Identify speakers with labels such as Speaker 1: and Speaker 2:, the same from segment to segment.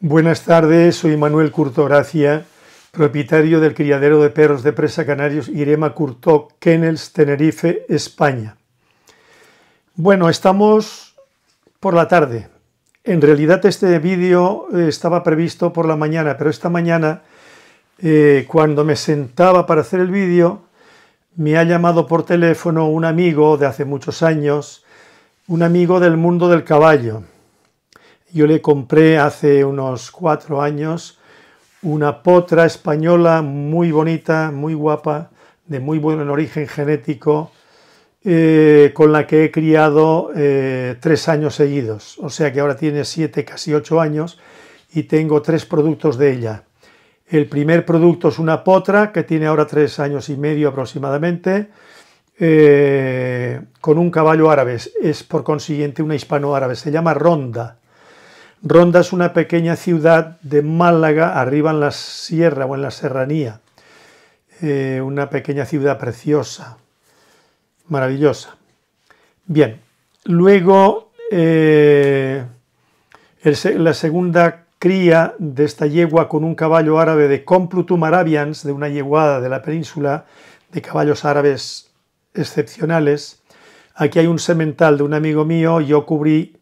Speaker 1: Buenas tardes, soy Manuel Curto Gracia, propietario del criadero de perros de presa canarios Irema Curto Kennels, Tenerife, España. Bueno, estamos por la tarde. En realidad este vídeo eh, estaba previsto por la mañana, pero esta mañana, eh, cuando me sentaba para hacer el vídeo, me ha llamado por teléfono un amigo de hace muchos años, un amigo del mundo del caballo yo le compré hace unos cuatro años una potra española muy bonita, muy guapa, de muy buen origen genético, eh, con la que he criado eh, tres años seguidos. O sea que ahora tiene siete, casi ocho años y tengo tres productos de ella. El primer producto es una potra que tiene ahora tres años y medio aproximadamente, eh, con un caballo árabe. Es por consiguiente una hispanoárabe, Se llama Ronda. Ronda es una pequeña ciudad de Málaga, arriba en la sierra o en la serranía. Eh, una pequeña ciudad preciosa, maravillosa. Bien, luego eh, la segunda cría de esta yegua con un caballo árabe de Complutum Arabians, de una yeguada de la península, de caballos árabes excepcionales. Aquí hay un semental de un amigo mío, yo cubrí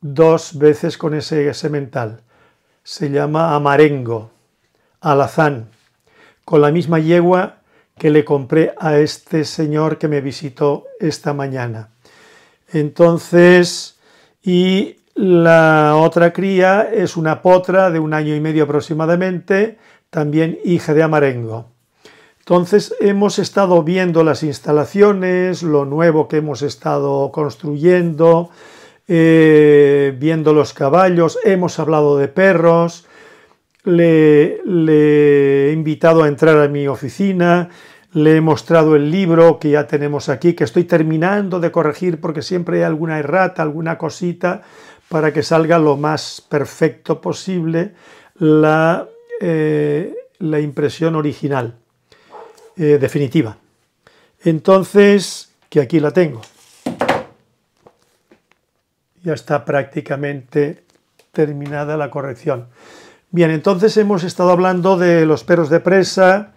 Speaker 1: dos veces con ese semental. Se llama amarengo, alazán, con la misma yegua que le compré a este señor que me visitó esta mañana. Entonces, y la otra cría es una potra de un año y medio aproximadamente, también hija de amarengo. Entonces hemos estado viendo las instalaciones, lo nuevo que hemos estado construyendo, eh, viendo los caballos, hemos hablado de perros, le, he invitado a entrar a mi oficina, le he mostrado el libro que ya tenemos aquí, que estoy terminando de corregir porque siempre hay alguna errata, alguna cosita, para que salga lo más perfecto posible la, eh, la impresión original, eh, definitiva. Entonces, que aquí la tengo ya está prácticamente terminada la corrección. Bien, entonces hemos estado hablando de los perros de presa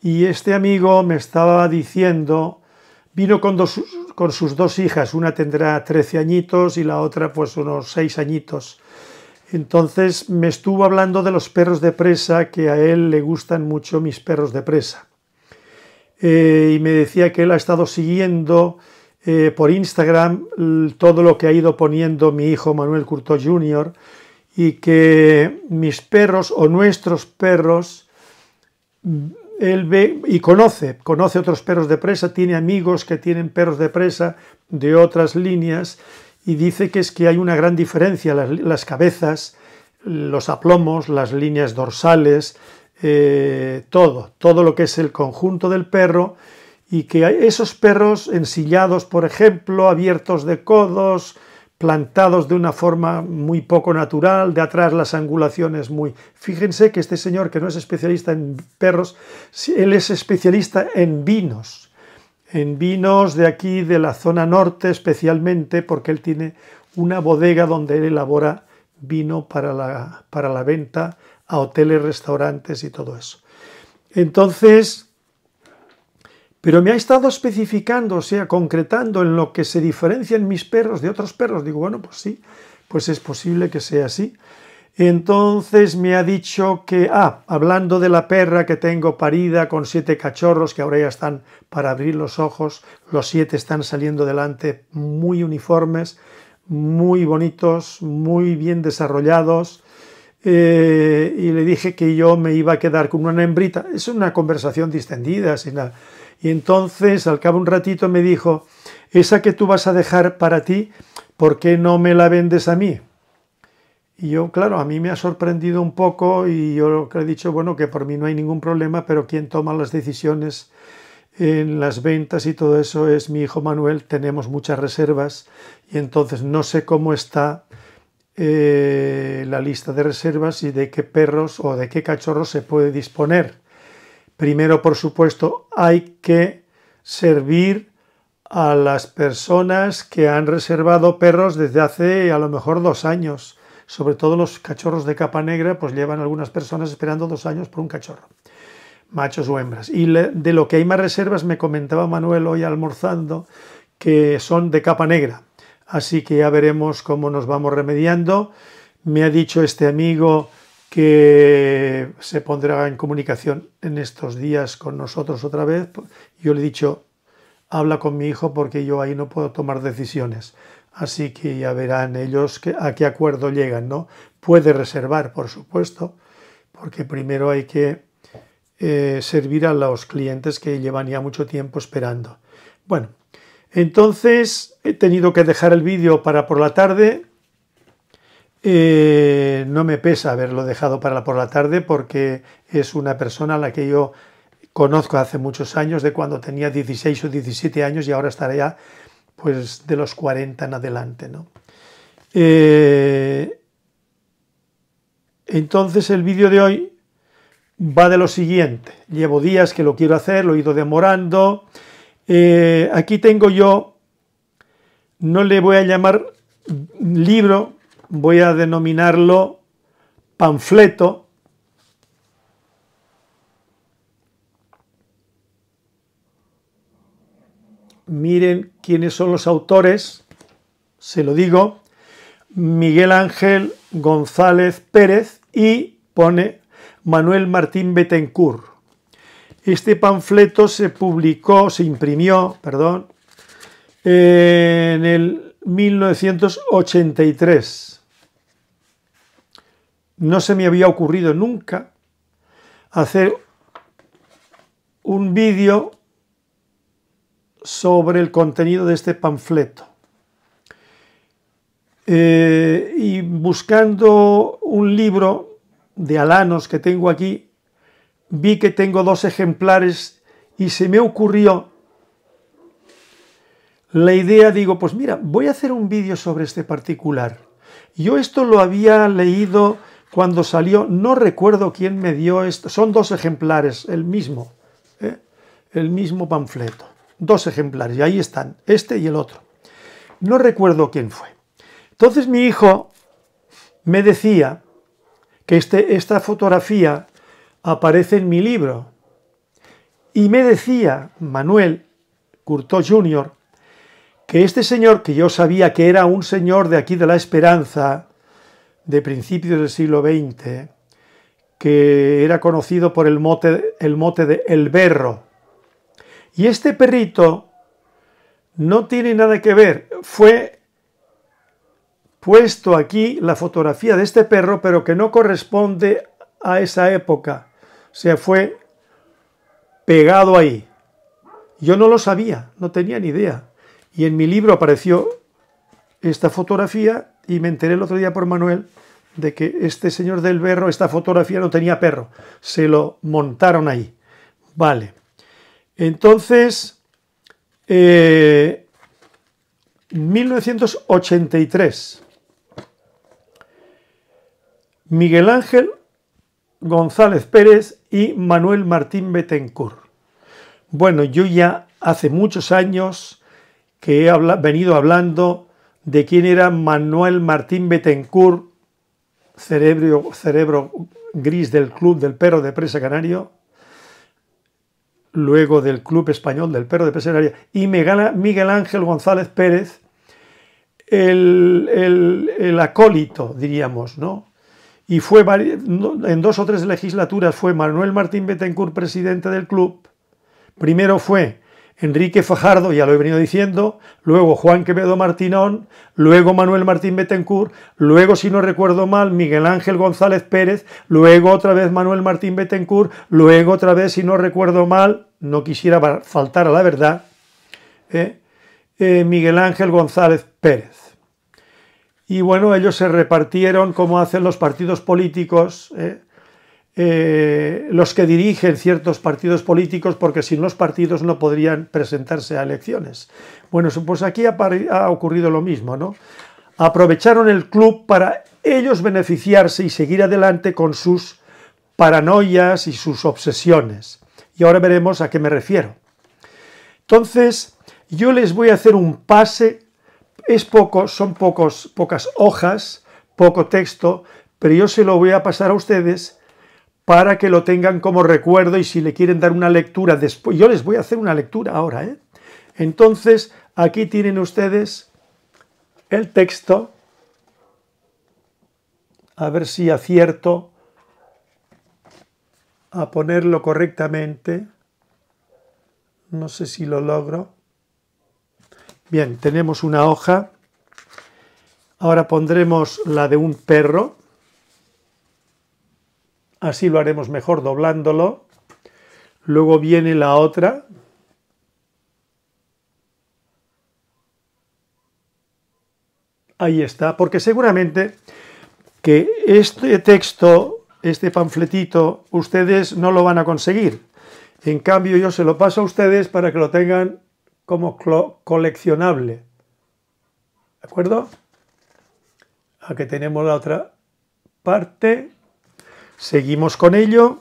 Speaker 1: y este amigo me estaba diciendo, vino con, sus dos hijas, una tendrá 13 añitos y la otra pues unos 6 añitos. Entonces me estuvo hablando de los perros de presa, que a él le gustan mucho mis perros de presa. Eh, y me decía que él ha estado siguiendo eh, por Instagram todo lo que ha ido poniendo mi hijo Manuel Curto Jr. y que mis perros o nuestros perros, mm, él ve y conoce, conoce otros perros de presa, tiene amigos que tienen perros de presa de otras líneas y dice que es que hay una gran diferencia, las, cabezas, los aplomos, las líneas dorsales, eh, todo, todo lo que es el conjunto del perro y que esos perros ensillados, por ejemplo, abiertos de codos, plantados de una forma muy poco natural, de atrás las angulaciones muy... Fíjense que este señor que no es especialista en perros, él es especialista en vinos, en vinos de aquí, de la zona norte especialmente, porque él tiene una bodega donde él elabora vino para la, para la venta a hoteles, restaurantes y todo eso. Entonces, pero me ha estado especificando, o sea, concretando en lo que se diferencian mis perros de otros perros. Digo, bueno, pues sí, pues es posible que sea así. Entonces me ha dicho que, ah, hablando de la perra que tengo parida con siete cachorros que ahora ya están para abrir los ojos, los siete están saliendo delante muy uniformes, muy bonitos, muy bien desarrollados. Eh, y le dije que yo me iba a quedar con una hembrita. Es una conversación distendida, sin nada. Y entonces, al cabo un ratito, me dijo, esa que tú vas a dejar para ti, ¿por qué no me la vendes a mí? Y yo, claro, a mí me ha sorprendido un poco y yo he dicho, bueno, que por mí no hay ningún problema, pero quien toma las decisiones en las ventas y todo eso es mi hijo Manuel, tenemos muchas reservas y entonces no sé cómo está eh, la lista de reservas y de qué perros o de qué cachorros se puede disponer. Primero, por supuesto, hay que servir a las personas que han reservado perros desde hace a lo mejor dos años. Sobre todo los cachorros de capa negra, pues llevan algunas personas esperando dos años por un cachorro, machos o hembras. Y de lo que hay más reservas, me comentaba Manuel hoy almorzando, que son de capa negra. Así que ya veremos cómo nos vamos remediando. Me ha dicho este amigo que se pondrá en comunicación en estos días con nosotros otra vez. Yo le he dicho, habla con mi hijo porque yo ahí no puedo tomar decisiones. Así que ya verán ellos a qué acuerdo llegan, ¿no? Puede reservar, por supuesto, porque primero hay que eh, servir a los clientes que llevan ya mucho tiempo esperando. Bueno, entonces he tenido que dejar el vídeo para por la tarde eh, no me pesa haberlo dejado para por la tarde porque es una persona a la que yo conozco hace muchos años, de cuando tenía 16 o 17 años y ahora estará ya pues, de los 40 en adelante. ¿no? Eh, entonces el vídeo de hoy va de lo siguiente. Llevo días que lo quiero hacer, lo he ido demorando. Eh, aquí tengo yo, no le voy a llamar libro voy a denominarlo panfleto miren quiénes son los autores, se lo digo, Miguel Ángel González Pérez y pone Manuel Martín Betencourt. Este panfleto se publicó, se imprimió, perdón, en el 1983 no se me había ocurrido nunca hacer un vídeo sobre el contenido de este panfleto. Eh, y buscando un libro de Alanos que tengo aquí, vi que tengo dos ejemplares y se me ocurrió la idea, digo, pues mira, voy a hacer un vídeo sobre este particular. Yo esto lo había leído cuando salió, no recuerdo quién me dio esto, son dos ejemplares, el mismo, ¿eh? el mismo panfleto, dos ejemplares, y ahí están, este y el otro. No recuerdo quién fue. Entonces mi hijo me decía que este, esta fotografía aparece en mi libro, y me decía Manuel Curto Jr., que este señor, que yo sabía que era un señor de aquí de la Esperanza, de principios del siglo XX que era conocido por el mote, el mote de El Berro. Y este perrito no tiene nada que ver, fue puesto aquí la fotografía de este perro, pero que no corresponde a esa época. O sea, fue pegado ahí. Yo no lo sabía, no tenía ni idea. Y en mi libro apareció esta fotografía y me enteré el otro día por Manuel de que este señor del berro, esta fotografía no tenía perro, se lo montaron ahí. Vale. Entonces, 1983, eh, Miguel Ángel González Pérez y Manuel Martín Betencourt. Bueno, yo ya hace muchos años que he venido hablando de quién era Manuel Martín Betancourt, cerebro, cerebro gris del club del perro de presa canario, luego del club español del perro de presa Canaria, y Miguel Ángel González Pérez, el, acólito, diríamos, ¿no? Y fue en dos o tres legislaturas fue Manuel Martín Betancourt presidente del club. Primero fue Enrique Fajardo, ya lo he venido diciendo, luego Juan Quevedo Martinón, luego Manuel Martín Betancourt, luego, si no recuerdo mal, Miguel Ángel González Pérez, luego otra vez Manuel Martín Betancourt, luego otra vez, si no recuerdo mal, no quisiera faltar a la verdad, eh, eh, Miguel Ángel González Pérez. Y bueno, ellos se repartieron como hacen los partidos políticos. Eh, eh, los que dirigen ciertos partidos políticos, porque sin los partidos no podrían presentarse a elecciones. Bueno, pues aquí ha, ocurrido lo mismo, ¿no? Aprovecharon el club para ellos beneficiarse y seguir adelante con sus paranoias y sus obsesiones. Y ahora veremos a qué me refiero. Entonces, yo les voy a hacer un pase, es poco, son pocos, pocas hojas, poco texto, pero yo se lo voy a pasar a ustedes para que lo tengan como recuerdo y si le quieren dar una lectura después, yo les voy a hacer una lectura ahora. ¿eh? Entonces, aquí tienen ustedes el texto, a ver si acierto a ponerlo correctamente, no sé si lo logro. Bien, tenemos una hoja, ahora pondremos la de un perro, Así lo haremos mejor doblándolo. Luego viene la otra. Ahí está, porque seguramente que este texto, este panfletito, ustedes no lo van a conseguir. En cambio, yo se lo paso a ustedes para que lo tengan como coleccionable. ¿De acuerdo? Aquí tenemos la otra parte. Seguimos con ello.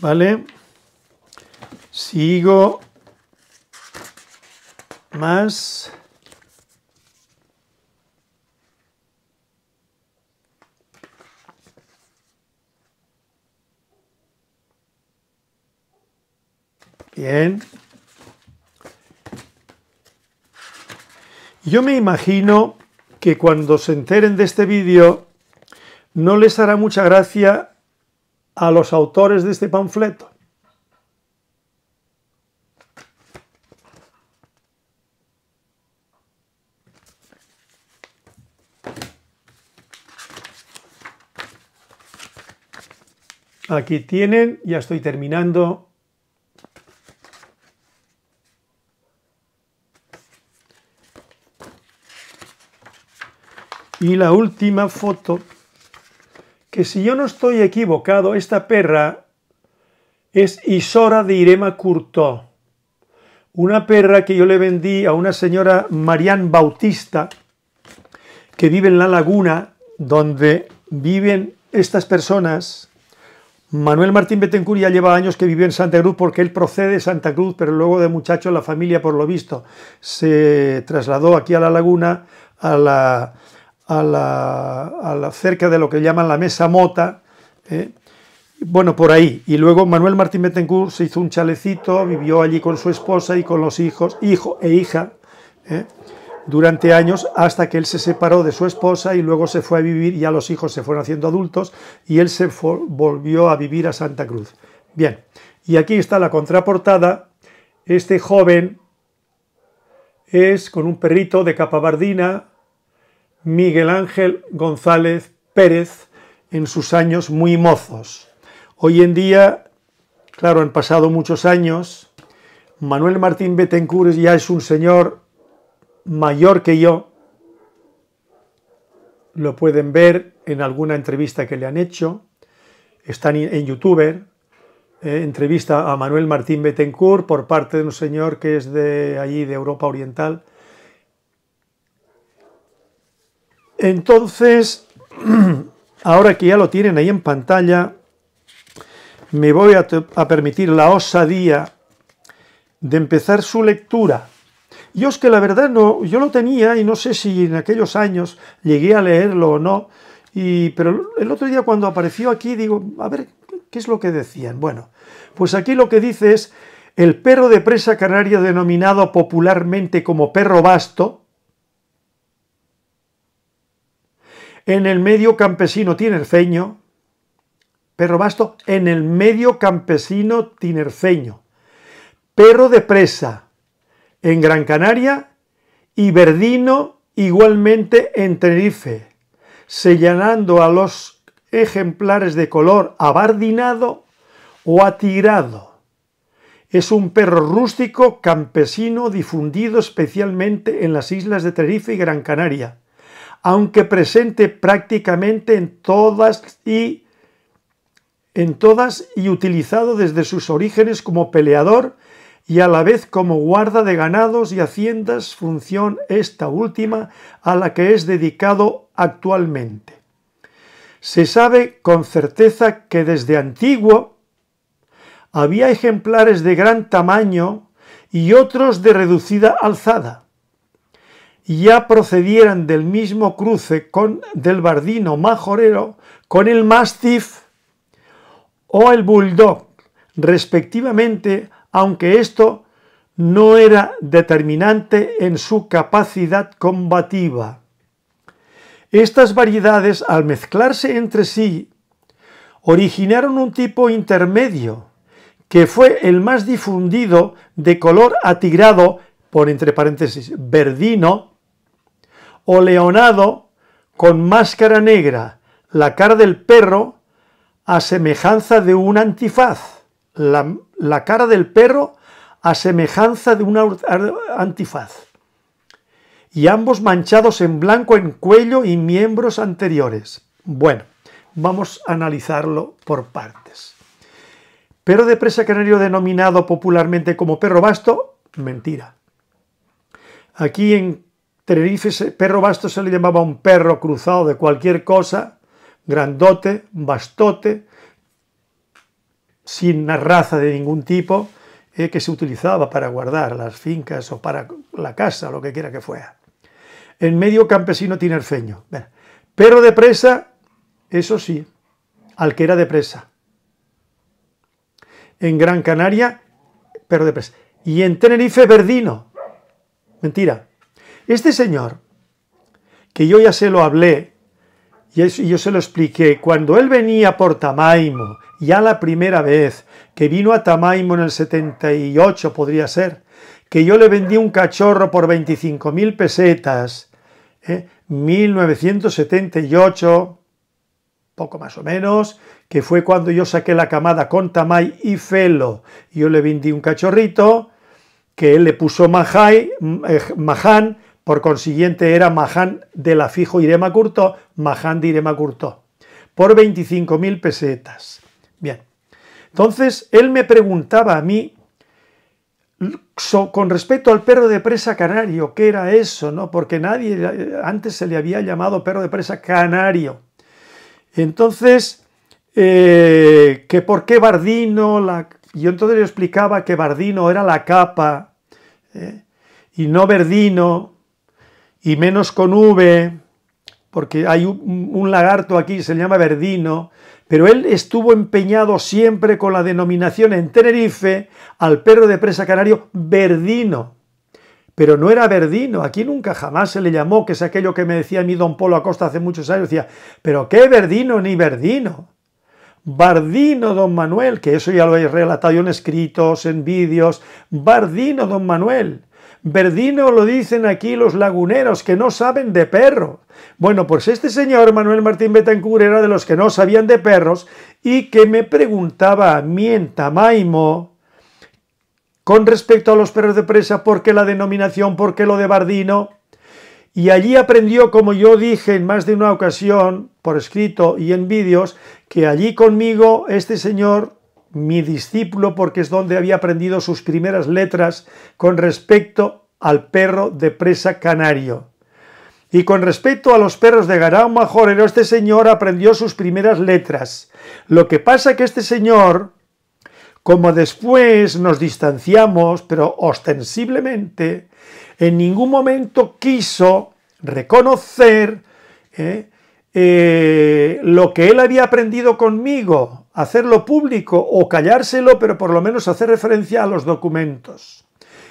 Speaker 1: ¿Vale? Sigo más. Bien. Yo me imagino que cuando se enteren de este vídeo no les hará mucha gracia a los autores de este panfleto. Aquí tienen, ya estoy terminando Y la última foto, que si yo no estoy equivocado, esta perra es Isora de Irema Curto, una perra que yo le vendí a una señora Marian Bautista, que vive en la laguna donde viven estas personas. Manuel Martín Betancur ya lleva años que vive en Santa Cruz porque él procede de Santa Cruz, pero luego de muchacho la familia, por lo visto, se trasladó aquí a la laguna a la a la, cerca de lo que llaman la mesa mota, ¿eh? bueno, por ahí. Y luego Manuel Martín Betancourt se hizo un chalecito, vivió allí con su esposa y con los hijos, hijo e hija, ¿eh? durante años hasta que él se separó de su esposa y luego se fue a vivir, ya los hijos se fueron haciendo adultos y él se volvió a vivir a Santa Cruz. Bien, y aquí está la contraportada. Este joven es con un perrito de capabardina, Miguel Ángel González Pérez en sus años muy mozos. Hoy en día, claro, han pasado muchos años, Manuel Martín Betancourt ya es un señor mayor que yo, lo pueden ver en alguna entrevista que le han hecho, están en YouTube, ¿eh? Eh, entrevista a Manuel Martín Betancourt por parte de un señor que es de allí, de Europa Oriental, Entonces, ahora que ya lo tienen ahí en pantalla, me voy a, permitir la osadía de empezar su lectura. Yo es que la verdad no, yo lo tenía y no sé si en aquellos años llegué a leerlo o no, pero el otro día cuando apareció aquí digo, a ver, ¿qué es lo que decían? Bueno, pues aquí lo que dice es, el perro de presa canaria denominado popularmente como perro basto, en el medio campesino tinerfeño, perro basto, en el medio campesino tinerfeño, perro de presa en Gran Canaria y verdino igualmente en Tenerife, señalando a los ejemplares de color abardinado o atirado. Es un perro rústico campesino difundido especialmente en las islas de Tenerife y Gran Canaria aunque presente prácticamente en todas y en todas y utilizado desde sus orígenes como peleador y a la vez como guarda de ganados y haciendas, función esta última a la que es dedicado actualmente. Se sabe con certeza que desde antiguo había ejemplares de gran tamaño y otros de reducida alzada, ya procedieran del mismo cruce con del bardino majorero con el mastiff o el bulldog, respectivamente, aunque esto no era determinante en su capacidad combativa. Estas variedades, al mezclarse entre sí, originaron un tipo intermedio, que fue el más difundido de color atigrado, por entre paréntesis, verdino, o leonado con máscara negra, la cara del perro a semejanza de un antifaz. La, cara del perro a semejanza de un antifaz. Y ambos manchados en blanco en cuello y miembros anteriores. Bueno, vamos a analizarlo por partes. Perro de presa canario denominado popularmente como perro basto, mentira. Aquí en Tenerife, perro basto se le llamaba un perro cruzado de cualquier cosa, grandote, bastote, sin raza de ningún tipo, eh, que se utilizaba para guardar las fincas o para la casa, lo que quiera que fuera. En medio campesino tinerfeño. Perro de presa, eso sí, al que era de presa. En Gran Canaria, perro de presa. Y en Tenerife, verdino. Mentira, este señor, que yo ya se lo hablé, y yo se lo expliqué, cuando él venía por Tamaimo, ya la primera vez que vino a Tamaimo en el 78 podría ser, que yo le vendí un cachorro por 25.000 pesetas, 1978, ¿eh? poco más o menos, que fue cuando yo saqué la camada con Tamay y Felo, yo le vendí un cachorrito, que él le puso Mahai, eh, Mahan, por consiguiente, era maján de la Fijo Irema Curto, maján de Irema Curto, por 25.000 pesetas. Bien, entonces él me preguntaba a mí con respecto al perro de presa canario, ¿qué era eso? No? Porque nadie antes se le había llamado perro de presa canario. Entonces, eh, que por qué Bardino, yo entonces le explicaba que Bardino era la capa eh, y no Verdino, y menos con V, porque hay un, lagarto aquí, se le llama Verdino, pero él estuvo empeñado siempre con la denominación en Tenerife al perro de presa canario Verdino. Pero no era Verdino, aquí nunca jamás se le llamó, que es aquello que me decía mí don Polo Acosta hace muchos años, decía, pero qué Verdino ni Verdino. Bardino, don Manuel, que eso ya lo he relatado en escritos, en vídeos, Bardino, don Manuel, Verdino lo dicen aquí los laguneros que no saben de perro. Bueno, pues este señor Manuel Martín Betancur era de los que no sabían de perros y que me preguntaba a mí con respecto a los perros de presa, ¿por qué la denominación? ¿Por qué lo de Bardino? Y allí aprendió, como yo dije en más de una ocasión, por escrito y en vídeos, que allí conmigo este señor mi discípulo porque es donde había aprendido sus primeras letras con respecto al perro de presa canario. Y con respecto a los perros de Garao Majorero, este señor aprendió sus primeras letras. Lo que pasa que este señor, como después nos distanciamos, pero ostensiblemente, en ningún momento quiso reconocer eh, eh, lo que él había aprendido conmigo, hacerlo público o callárselo, pero por lo menos hacer referencia a los documentos.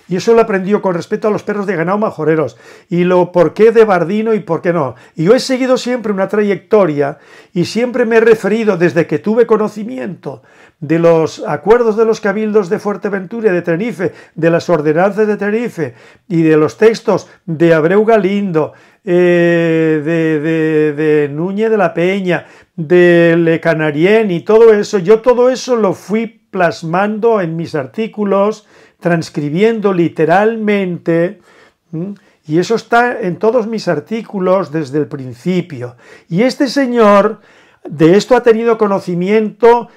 Speaker 1: Y eso lo aprendió con respecto a los perros de ganado majoreros y lo por qué de Bardino y por qué no. Y yo he seguido siempre una trayectoria y siempre me he referido desde que tuve conocimiento de los acuerdos de los cabildos de Fuerteventura y de Tenerife, de las ordenanzas de Tenerife y de los textos de Abreu Galindo, eh, de, de Núñez de la Peña, de Le Canarien y todo eso, yo todo eso lo fui plasmando en mis artículos, transcribiendo literalmente, y eso está en todos mis artículos desde el principio. Y este señor de esto ha tenido conocimiento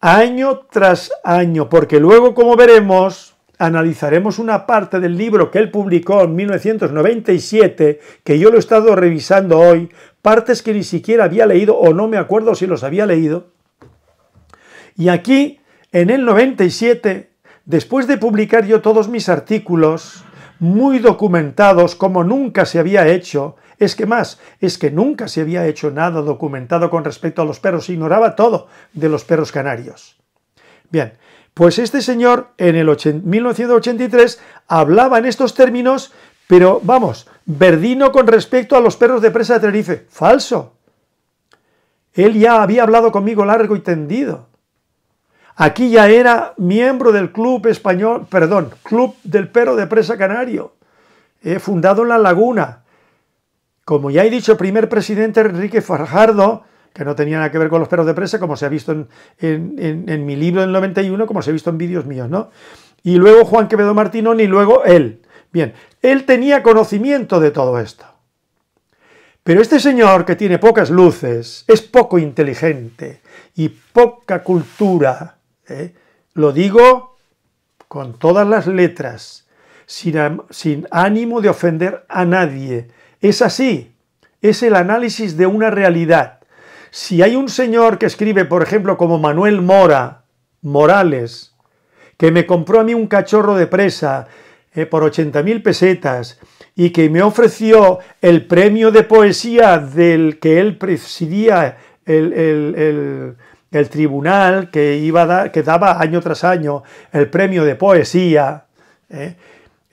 Speaker 1: año tras año, porque luego, como veremos, analizaremos una parte del libro que él publicó en 1997, que yo lo he estado revisando hoy, partes que ni siquiera había leído o no me acuerdo si los había leído. Y aquí, en el 97, después de publicar yo todos mis artículos, muy documentados como nunca se había hecho, es que más, es que nunca se había hecho nada documentado con respecto a los perros, ignoraba todo de los perros canarios. Bien, pues este señor en el 1983 hablaba en estos términos, pero vamos, verdino con respecto a los perros de presa de Tenerife. Falso. Él ya había hablado conmigo largo y tendido. Aquí ya era miembro del club español, perdón, club del perro de presa canario, fundado en La Laguna. Como ya he dicho, primer presidente Enrique Farjardo, que no tenía nada que ver con los perros de presa, como se ha visto en, mi libro del 91, como se ha visto en vídeos míos, ¿no? Y luego Juan Quevedo Martino y luego él. Bien, él tenía conocimiento de todo esto. Pero este señor que tiene pocas luces, es poco inteligente y poca cultura, ¿eh? lo digo con todas las letras, sin ánimo de ofender a nadie. Es así, es el análisis de una realidad si hay un señor que escribe, por ejemplo, como Manuel Mora, Morales, que me compró a mí un cachorro de presa eh, por 80.000 mil pesetas y que me ofreció el premio de poesía del que él presidía el, tribunal que, iba que daba año tras año el premio de poesía, eh,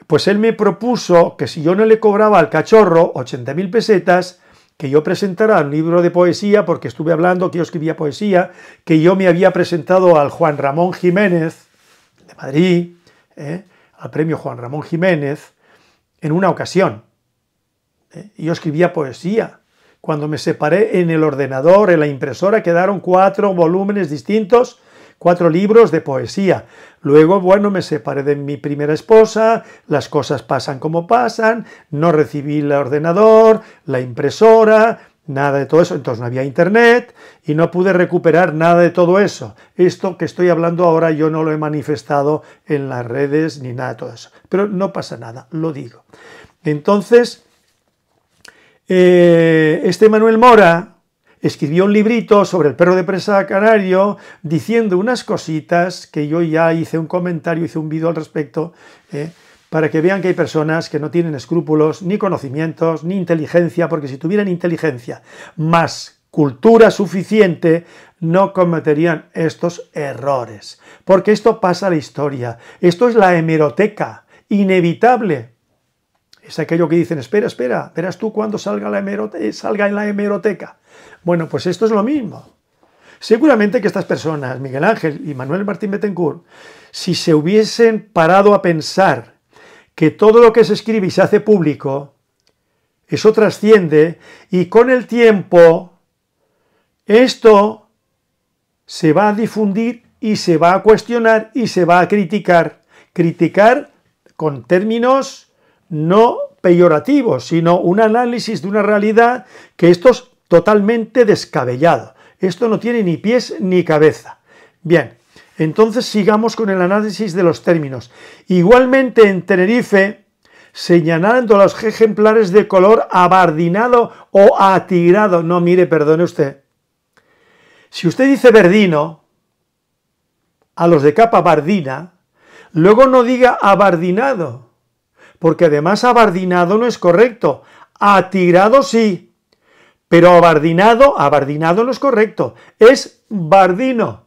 Speaker 1: pues él me propuso que si yo no le cobraba al cachorro 80.000 mil pesetas, que yo presentara un libro de poesía, porque estuve hablando que yo escribía poesía, que yo me había presentado al Juan Ramón Jiménez de Madrid, ¿eh? al premio Juan Ramón Jiménez, en una ocasión. ¿eh? Yo escribía poesía. Cuando me separé en el ordenador, en la impresora, quedaron cuatro volúmenes distintos cuatro libros de poesía. Luego, bueno, me separé de mi primera esposa, las cosas pasan como pasan, no recibí el ordenador, la impresora, nada de todo eso, entonces no había internet y no pude recuperar nada de todo eso. Esto que estoy hablando ahora yo no lo he manifestado en las redes ni nada de todo eso, pero no pasa nada, lo digo. Entonces, eh, este Manuel Mora, escribió un librito sobre el perro de presa canario diciendo unas cositas que yo ya hice un comentario, hice un vídeo al respecto, eh, para que vean que hay personas que no tienen escrúpulos, ni conocimientos, ni inteligencia, porque si tuvieran inteligencia más cultura suficiente, no cometerían estos errores. Porque esto pasa a la historia, esto es la hemeroteca, inevitable, es aquello que dicen, espera, espera, verás tú cuando salga, la salga en la hemeroteca. Bueno, pues esto es lo mismo. Seguramente que estas personas, Miguel Ángel y Manuel Martín Betancourt, si se hubiesen parado a pensar que todo lo que se escribe y se hace público, eso trasciende y con el tiempo esto se va a difundir y se va a cuestionar y se va a criticar. Criticar con términos no peyorativos, sino un análisis de una realidad que estos totalmente descabellado. Esto no tiene ni pies ni cabeza. Bien, entonces sigamos con el análisis de los términos. Igualmente en Tenerife, señalando los ejemplares de color abardinado o atigrado. No, mire, perdone usted. Si usted dice verdino, a los de capa bardina, luego no diga abardinado, porque además abardinado no es correcto. Atigrado sí, pero abardinado, abardinado no es correcto, es bardino.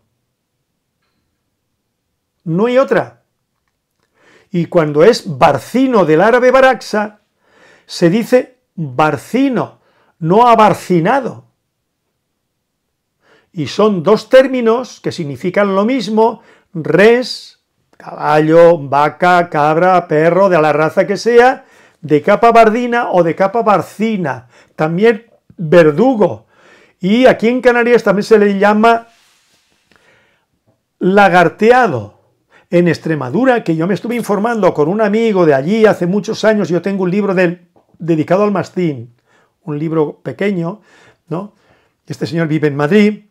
Speaker 1: No hay otra. Y cuando es barcino del árabe baraxa, se dice barcino, no abarcinado. Y son dos términos que significan lo mismo, res, caballo, vaca, cabra, perro, de la raza que sea, de capa bardina o de capa barcina. También verdugo. Y aquí en Canarias también se le llama lagarteado. En Extremadura, que yo me estuve informando con un amigo de allí hace muchos años, yo tengo un libro dedicado al mastín, un libro pequeño, ¿no? Este señor vive en Madrid,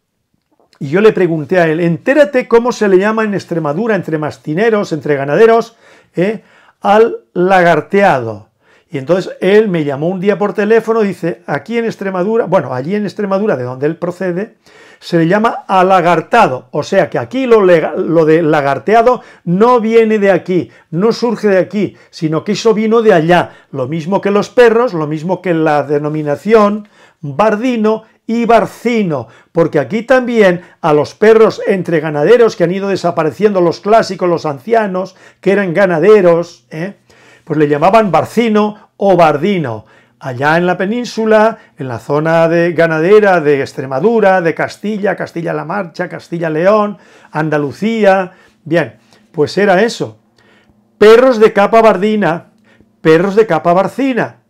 Speaker 1: y yo le pregunté a él, entérate cómo se le llama en Extremadura, entre mastineros, entre ganaderos, ¿eh? al lagarteado. Y entonces él me llamó un día por teléfono, dice, aquí en Extremadura, bueno, allí en Extremadura, de donde él procede, se le llama alagartado, o sea que aquí lo, lo de lagarteado no viene de aquí, no surge de aquí, sino que eso vino de allá, lo mismo que los perros, lo mismo que la denominación bardino y barcino, porque aquí también a los perros entre ganaderos que han ido desapareciendo los clásicos, los ancianos, que eran ganaderos, ¿eh? pues le llamaban Barcino o Bardino. Allá en la península, en la zona de ganadera de Extremadura, de Castilla, Castilla-La Mancha, Castilla-León, Andalucía, bien, pues era eso. Perros de capa bardina, perros de capa barcina,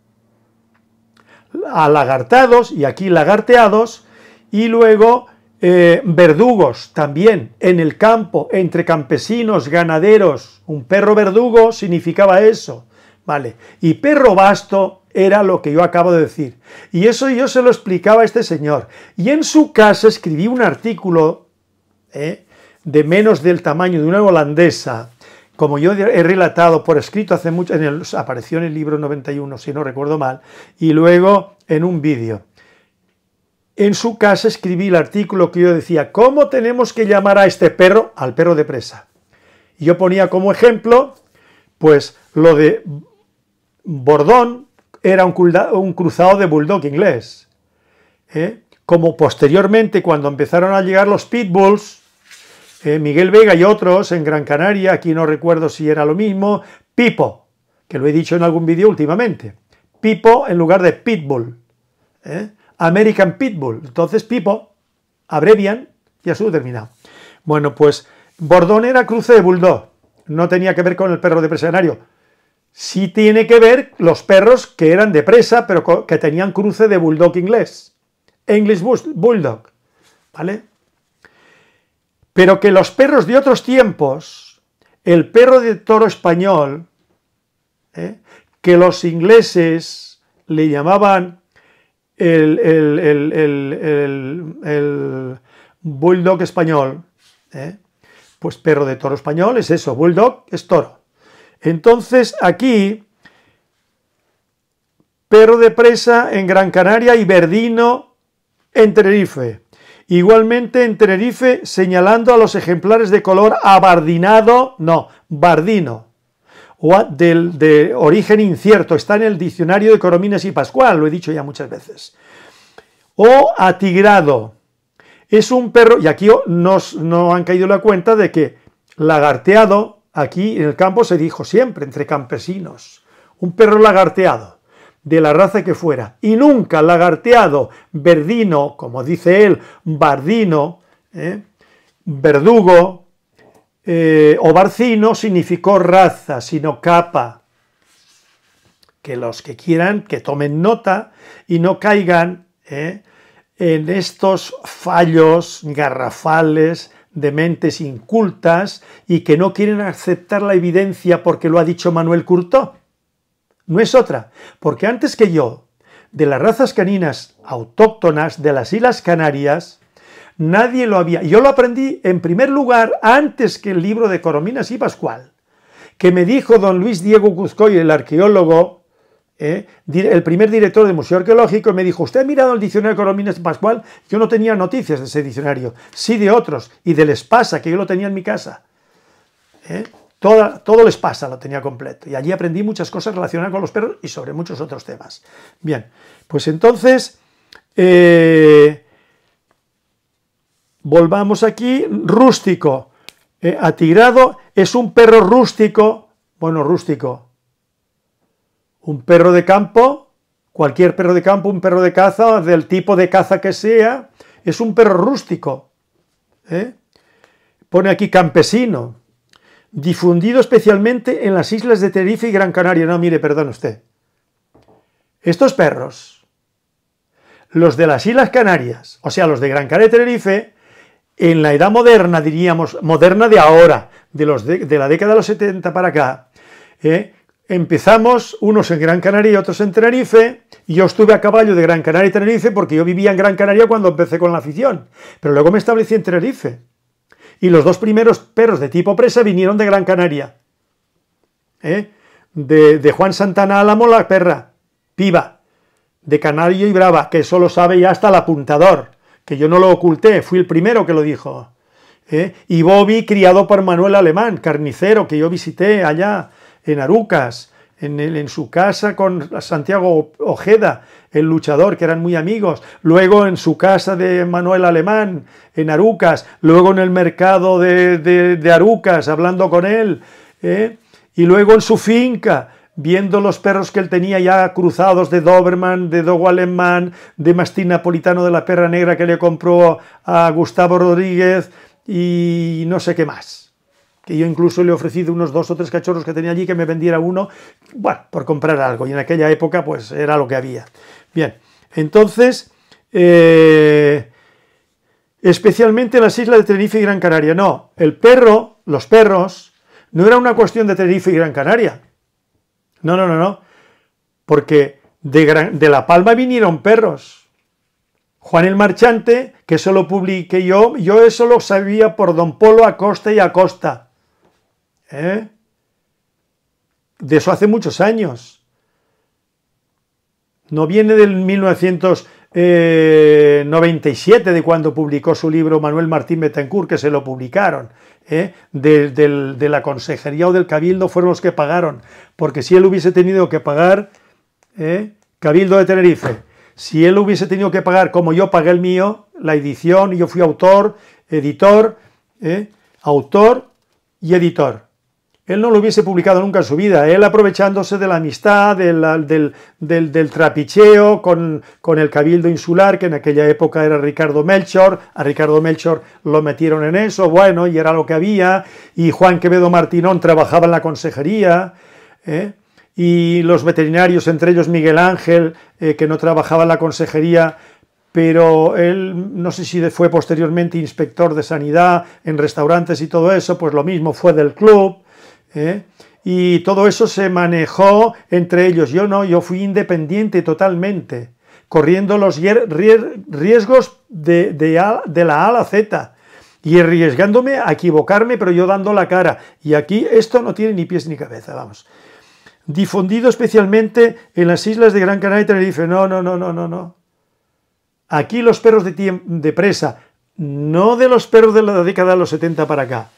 Speaker 1: alagartados y aquí lagarteados, y luego eh, verdugos también en el campo, entre campesinos, ganaderos, un perro verdugo significaba eso y perro basto era lo que yo acabo de decir. Y eso yo se lo explicaba a este señor. Y en su casa escribí un artículo ¿eh? de menos del tamaño de una holandesa, como yo he relatado por escrito hace mucho, en apareció en el libro 91, si no recuerdo mal, y luego en un vídeo. En su casa escribí el artículo que yo decía, ¿cómo tenemos que llamar a este perro? Al perro de presa. Y yo ponía como ejemplo, pues, lo de Bordón era un, cruzado de bulldog inglés. ¿eh? Como posteriormente, cuando empezaron a llegar los pitbulls, ¿eh? Miguel Vega y otros en Gran Canaria, aquí no recuerdo si era lo mismo, Pipo, que lo he dicho en algún vídeo últimamente, Pipo en lugar de pitbull, ¿eh? American pitbull, entonces Pipo, abrevian y a su terminado. Bueno, pues Bordón era cruce de bulldog, no tenía que ver con el perro de presionario, sí tiene que ver los perros que eran de presa, pero que tenían cruce de bulldog inglés, English bulldog, ¿vale? Pero que los perros de otros tiempos, el perro de toro español, ¿eh? que los ingleses le llamaban el, bulldog español, ¿eh? pues perro de toro español es eso, bulldog es toro entonces aquí, perro de presa en Gran Canaria y verdino en Tenerife. Igualmente en Tenerife señalando a los ejemplares de color abardinado, no, bardino, o de, origen incierto, está en el diccionario de Corominas y Pascual, lo he dicho ya muchas veces. O atigrado, es un perro, y aquí nos, no han caído la cuenta de que lagarteado, Aquí en el campo se dijo siempre entre campesinos, un perro lagarteado, de la raza que fuera, y nunca lagarteado, verdino, como dice él, bardino, ¿eh? verdugo eh, o barcino significó raza, sino capa. Que los que quieran, que tomen nota y no caigan ¿eh? en estos fallos garrafales de mentes incultas y que no quieren aceptar la evidencia porque lo ha dicho Manuel Curtó. No es otra, porque antes que yo, de las razas caninas autóctonas de las Islas Canarias, nadie lo había. Yo lo aprendí en primer lugar antes que el libro de Corominas y Pascual, que me dijo don Luis Diego y el arqueólogo, ¿eh? el primer director del Museo Arqueológico, me dijo, ¿usted ha mirado el diccionario Coromines Pascual? Yo no tenía noticias de ese diccionario, sí de otros, y del Espasa, que yo lo tenía en mi casa. ¿eh? todo el Espasa lo tenía completo, y allí aprendí muchas cosas relacionadas con los perros y sobre muchos otros temas. Bien, pues entonces, eh, volvamos aquí, rústico, atirado, es un perro rústico, bueno, rústico, un perro de campo, cualquier perro de campo, un perro de caza, del tipo de caza que sea, es un perro rústico. ¿eh? Pone aquí campesino, difundido especialmente en las islas de Tenerife y Gran Canaria. No, mire, perdón usted. Estos perros, los de las Islas Canarias, o sea, los de Gran Canaria y Tenerife, en la edad moderna, diríamos, moderna de ahora, de, los de la década de los 70 para acá, ¿eh? Empezamos, unos en Gran Canaria y otros en Tenerife. Y yo estuve a caballo de Gran Canaria y Tenerife porque yo vivía en Gran Canaria cuando empecé con la afición. Pero luego me establecí en Tenerife. Y los dos primeros perros de tipo presa vinieron de Gran Canaria. ¿Eh? De, Juan Santana Álamo, la perra, piba, de Canario y Brava, que eso sabe ya hasta el apuntador, que yo no lo oculté, fui el primero que lo dijo. ¿Eh? Y Bobby, criado por Manuel Alemán, carnicero, que yo visité allá en Arucas, en, el, en, su casa con Santiago Ojeda, el luchador, que eran muy amigos, luego en su casa de Manuel Alemán, en Arucas, luego en el mercado de, Arucas, hablando con él, ¿eh? y luego en su finca, viendo los perros que él tenía ya cruzados de Doberman, de Dogo Alemán, de Mastín Napolitano de la Perra Negra que le compró a Gustavo Rodríguez y no sé qué más. Y yo incluso le he ofrecido unos dos o tres cachorros que tenía allí que me vendiera uno, bueno, por comprar algo, y en aquella época pues era lo que había. Bien, entonces, eh, especialmente en las islas de Tenerife y Gran Canaria, no, el perro, los perros, no era una cuestión de Tenerife y Gran Canaria, no, no, no, no, porque de, La Palma vinieron perros, Juan el Marchante, que lo publiqué yo, yo eso lo sabía por don Polo Acosta y Acosta. ¿eh? De eso hace muchos años. No viene del 1997, eh, de cuando publicó su libro Manuel Martín Betancourt, que se lo publicaron. ¿eh? De, la consejería o del cabildo fueron los que pagaron. Porque si él hubiese tenido que pagar, ¿eh? Cabildo de Tenerife, si él hubiese tenido que pagar como yo pagué el mío, la edición, yo fui autor, editor, autor y editor. Él no lo hubiese publicado nunca en su vida, él aprovechándose de la amistad, del, trapicheo con, el cabildo insular, que en aquella época era Ricardo Melchor, a Ricardo Melchor lo metieron en eso, bueno, y era lo que había, y Juan Quevedo Martinón trabajaba en la consejería, ¿eh? y los veterinarios, entre ellos Miguel Ángel, eh, que no trabajaba en la consejería, pero él, no sé si fue posteriormente inspector de sanidad en restaurantes y todo eso, pues lo mismo, fue del club, ¿eh? Y todo eso se manejó entre ellos. Yo no, yo fui independiente totalmente, corriendo los riesgos de, la A a la Z y arriesgándome a equivocarme, pero yo dando la cara. Y aquí esto no tiene ni pies ni cabeza, vamos. Difundido especialmente en las islas de Gran Canaria y dice: No, no, no, no, no, no. Aquí los perros de, de presa, no de los perros de la década de los 70 para acá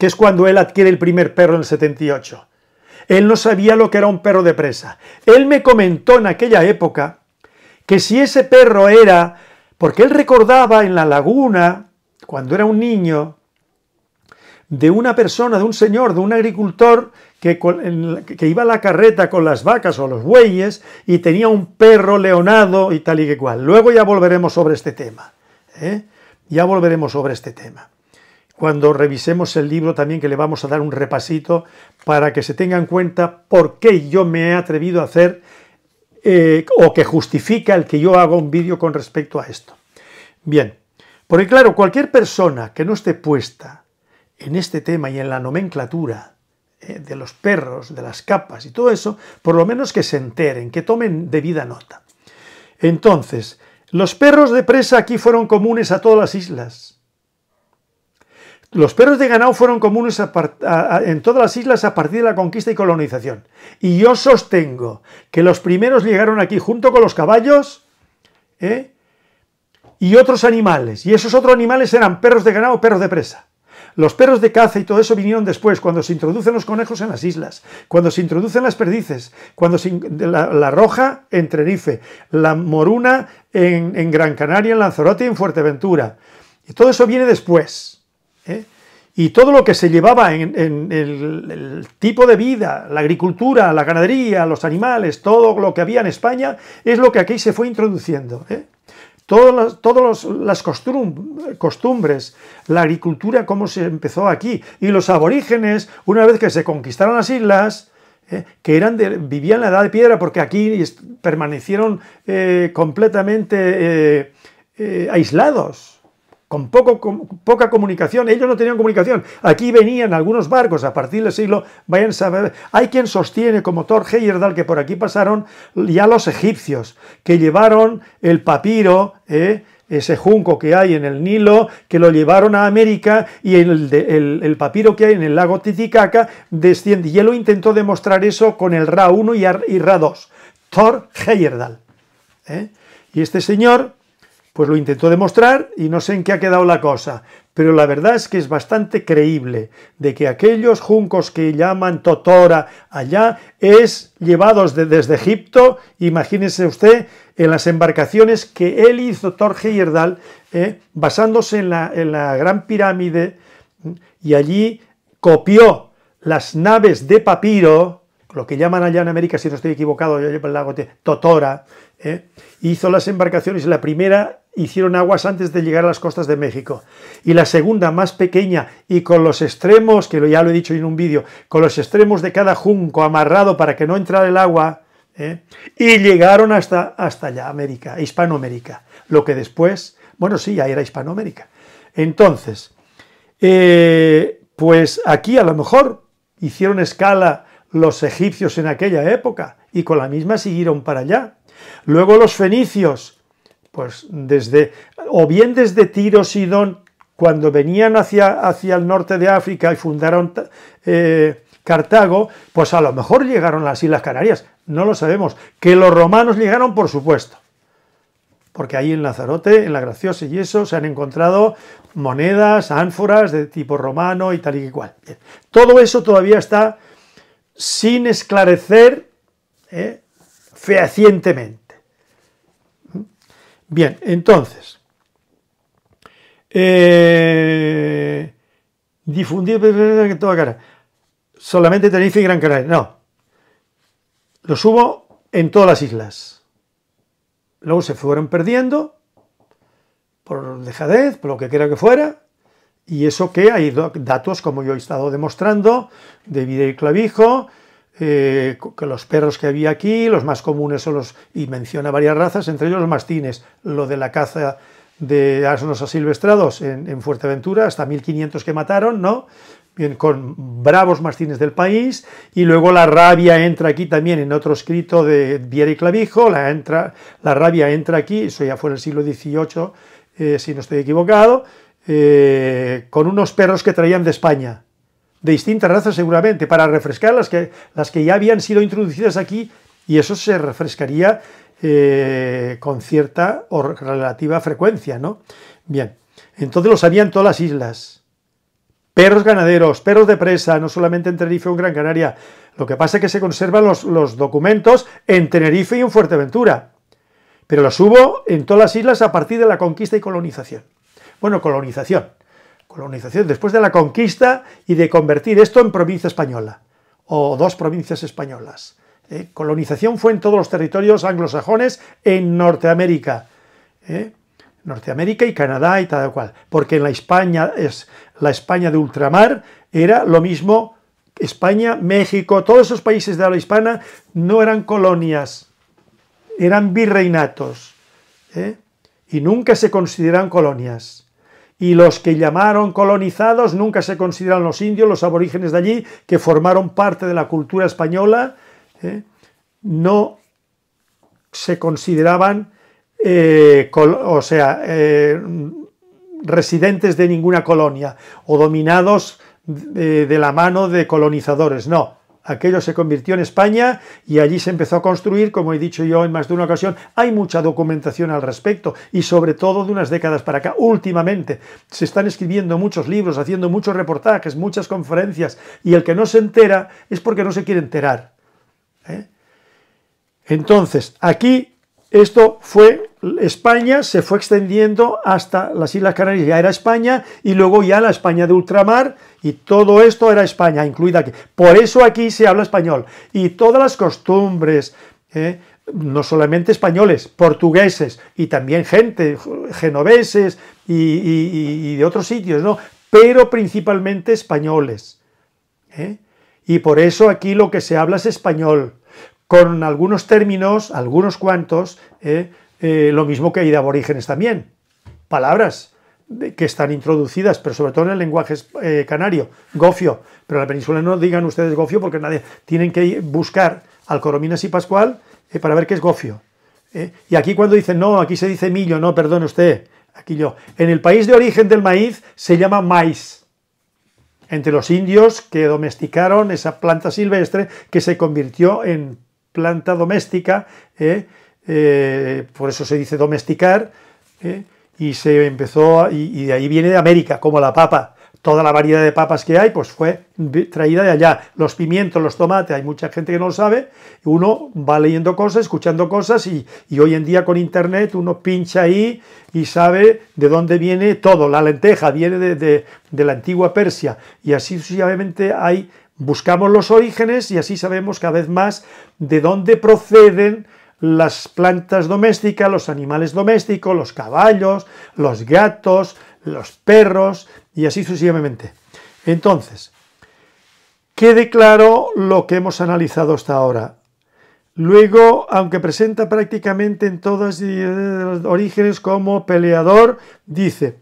Speaker 1: que es cuando él adquiere el primer perro en el 78. Él no sabía lo que era un perro de presa. Él me comentó en aquella época que si ese perro era, porque él recordaba en la laguna, cuando era un niño, de una persona, de un señor, de un agricultor que, iba a la carreta con las vacas o los bueyes y tenía un perro leonado y tal y que cual. Luego ya volveremos sobre este tema. ¿eh? Ya volveremos sobre este tema cuando revisemos el libro también que le vamos a dar un repasito para que se tengan en cuenta por qué yo me he atrevido a hacer eh, o que justifica el que yo haga un vídeo con respecto a esto. Bien, porque claro, cualquier persona que no esté puesta en este tema y en la nomenclatura eh, de los perros, de las capas y todo eso, por lo menos que se enteren, que tomen debida nota. Entonces, los perros de presa aquí fueron comunes a todas las islas los perros de ganado fueron comunes en todas las islas a partir de la conquista y colonización. Y yo sostengo que los primeros llegaron aquí junto con los caballos ¿eh? y otros animales. Y esos otros animales eran perros de ganado o perros de presa. Los perros de caza y todo eso vinieron después, cuando se introducen los conejos en las islas, cuando se introducen las perdices, cuando la, roja en Tenerife, la moruna en, en Gran Canaria, en Lanzarote y en Fuerteventura. Y todo eso viene después. ¿eh? y todo lo que se llevaba en, el, tipo de vida, la agricultura, la ganadería, los animales, todo lo que había en España, es lo que aquí se fue introduciendo. ¿eh? Todas, las, costumbres, la agricultura, cómo se empezó aquí, y los aborígenes, una vez que se conquistaron las islas, ¿eh? que eran vivían la edad de piedra porque aquí permanecieron completamente aislados con, poca comunicación, ellos no tenían comunicación. Aquí venían algunos barcos a partir del siglo, vayan saber. Hay quien sostiene, como Thor Heyerdahl, que por aquí pasaron ya los egipcios, que llevaron el papiro, eh, ese junco que hay en el Nilo, que lo llevaron a América y el, el, papiro que hay en el lago Titicaca desciende. Y él lo intentó demostrar eso con el Ra 1 y, Ra 2. Thor Heyerdahl. Eh. Y este señor pues lo intentó demostrar y no sé en qué ha quedado la cosa, pero la verdad es que es bastante creíble de que aquellos juncos que llaman Totora allá es llevados desde Egipto, imagínese usted, en las embarcaciones que él hizo Torge y eh, basándose en la, Gran Pirámide, y allí copió las naves de papiro, lo que llaman allá en América, si no estoy equivocado, yo llevo el lago Totora, eh, hizo las embarcaciones, la primera hicieron aguas antes de llegar a las costas de México. Y la segunda, más pequeña, y con los extremos, que ya lo he dicho en un vídeo, con los extremos de cada junco amarrado para que no entrara el agua, ¿eh? y llegaron hasta, hasta allá, América, Hispanoamérica. Lo que después, bueno, sí, ya era Hispanoamérica. Entonces, eh, pues aquí a lo mejor hicieron escala los egipcios en aquella época, y con la misma siguieron para allá. Luego los fenicios, pues desde, o bien desde Tiro, Sidón, cuando venían hacia, el norte de África y fundaron eh, Cartago, pues a lo mejor llegaron las Islas Canarias, no lo sabemos. Que los romanos llegaron, por supuesto. Porque ahí en Lazarote, en la Graciosa y eso, se han encontrado monedas, ánforas de tipo romano y tal y cual. Todo eso todavía está sin esclarecer eh, fehacientemente. Bien, entonces, eh, difundir en toda cara. Solamente tenéis y Gran Canaria. No. Lo subo en todas las islas. Luego se fueron perdiendo por dejadez, por lo que quiera que fuera. Y eso que hay datos, como yo he estado demostrando, de Vida y Clavijo, eh, que los perros que había aquí, los más comunes son los, y menciona varias razas, entre ellos los mastines, lo de la caza de asnos asilvestrados en, Fuerteventura, hasta 1500 que mataron, ¿no? Bien, con bravos mastines del país, y luego la rabia entra aquí también en otro escrito de Viera y Clavijo, la, entra, la rabia entra aquí, eso ya fue en el siglo XVIII, eh, si no estoy equivocado, eh, con unos perros que traían de España, de distintas razas seguramente, para refrescar las que, las que ya habían sido introducidas aquí y eso se refrescaría eh, con cierta o relativa frecuencia, ¿no? Bien, entonces lo sabían todas las islas. Perros ganaderos, perros de presa, no solamente en Tenerife o en Gran Canaria. Lo que pasa es que se conservan los, los documentos en Tenerife y en Fuerteventura, pero los hubo en todas las islas a partir de la conquista y colonización. Bueno, colonización, colonización, después de la conquista y de convertir esto en provincia española, o dos provincias españolas. Eh, colonización fue en todos los territorios anglosajones en Norteamérica. Eh, Norteamérica y Canadá y tal cual, porque en la España, es, la España de ultramar era lo mismo España, México, todos esos países de habla hispana no eran colonias, eran virreinatos, eh, y nunca se consideran colonias y los que llamaron colonizados nunca se consideran los indios, los aborígenes de allí, que formaron parte de la cultura española, ¿eh? no se consideraban, eh, o sea, eh, residentes de ninguna colonia o dominados de la mano de colonizadores, no. Aquello se convirtió en España y allí se empezó a construir, como he dicho yo en más de una ocasión, hay mucha documentación al respecto y sobre todo de unas décadas para acá, últimamente. Se están escribiendo muchos libros, haciendo muchos reportajes, muchas conferencias y el que no se entera es porque no se quiere enterar. ¿eh? Entonces, aquí esto fue España se fue extendiendo hasta las Islas Canarias, ya era España, y luego ya la España de ultramar, y todo esto era España, incluida aquí. Por eso aquí se habla español. Y todas las costumbres, ¿eh? no solamente españoles, portugueses, y también gente, genoveses y, de otros sitios, ¿no? Pero principalmente españoles. ¿eh? Y por eso aquí lo que se habla es español, con algunos términos, algunos cuantos, ¿eh? Eh, lo mismo que hay de aborígenes también. Palabras que están introducidas, pero sobre todo en el lenguaje eh, canario, gofio. Pero en la península no digan ustedes gofio porque nadie. Tienen que buscar al Corominas y Pascual eh, para ver qué es gofio. y aquí cuando dicen, no, aquí se dice millo, no, perdone usted, aquí yo. En el país de origen del maíz se llama maíz. Entre los indios que domesticaron esa planta silvestre que se convirtió en planta doméstica, eh, por eso se dice domesticar, ¿eh? y se empezó, y, de ahí viene de América, como la papa. Toda la variedad de papas que hay, pues fue traída de allá. Los pimientos, los tomates, hay mucha gente que no lo sabe. Uno va leyendo cosas, escuchando cosas, y, hoy en día con internet uno pincha ahí y sabe de dónde viene todo. La lenteja viene de, la antigua Persia, y así sucesivamente hay buscamos los orígenes y así sabemos cada vez más de dónde proceden las plantas domésticas, los animales domésticos, los caballos, los gatos, los perros y así sucesivamente. Entonces, quede claro lo que hemos analizado hasta ahora. Luego, aunque presenta prácticamente en todas eh, los orígenes como peleador, dice,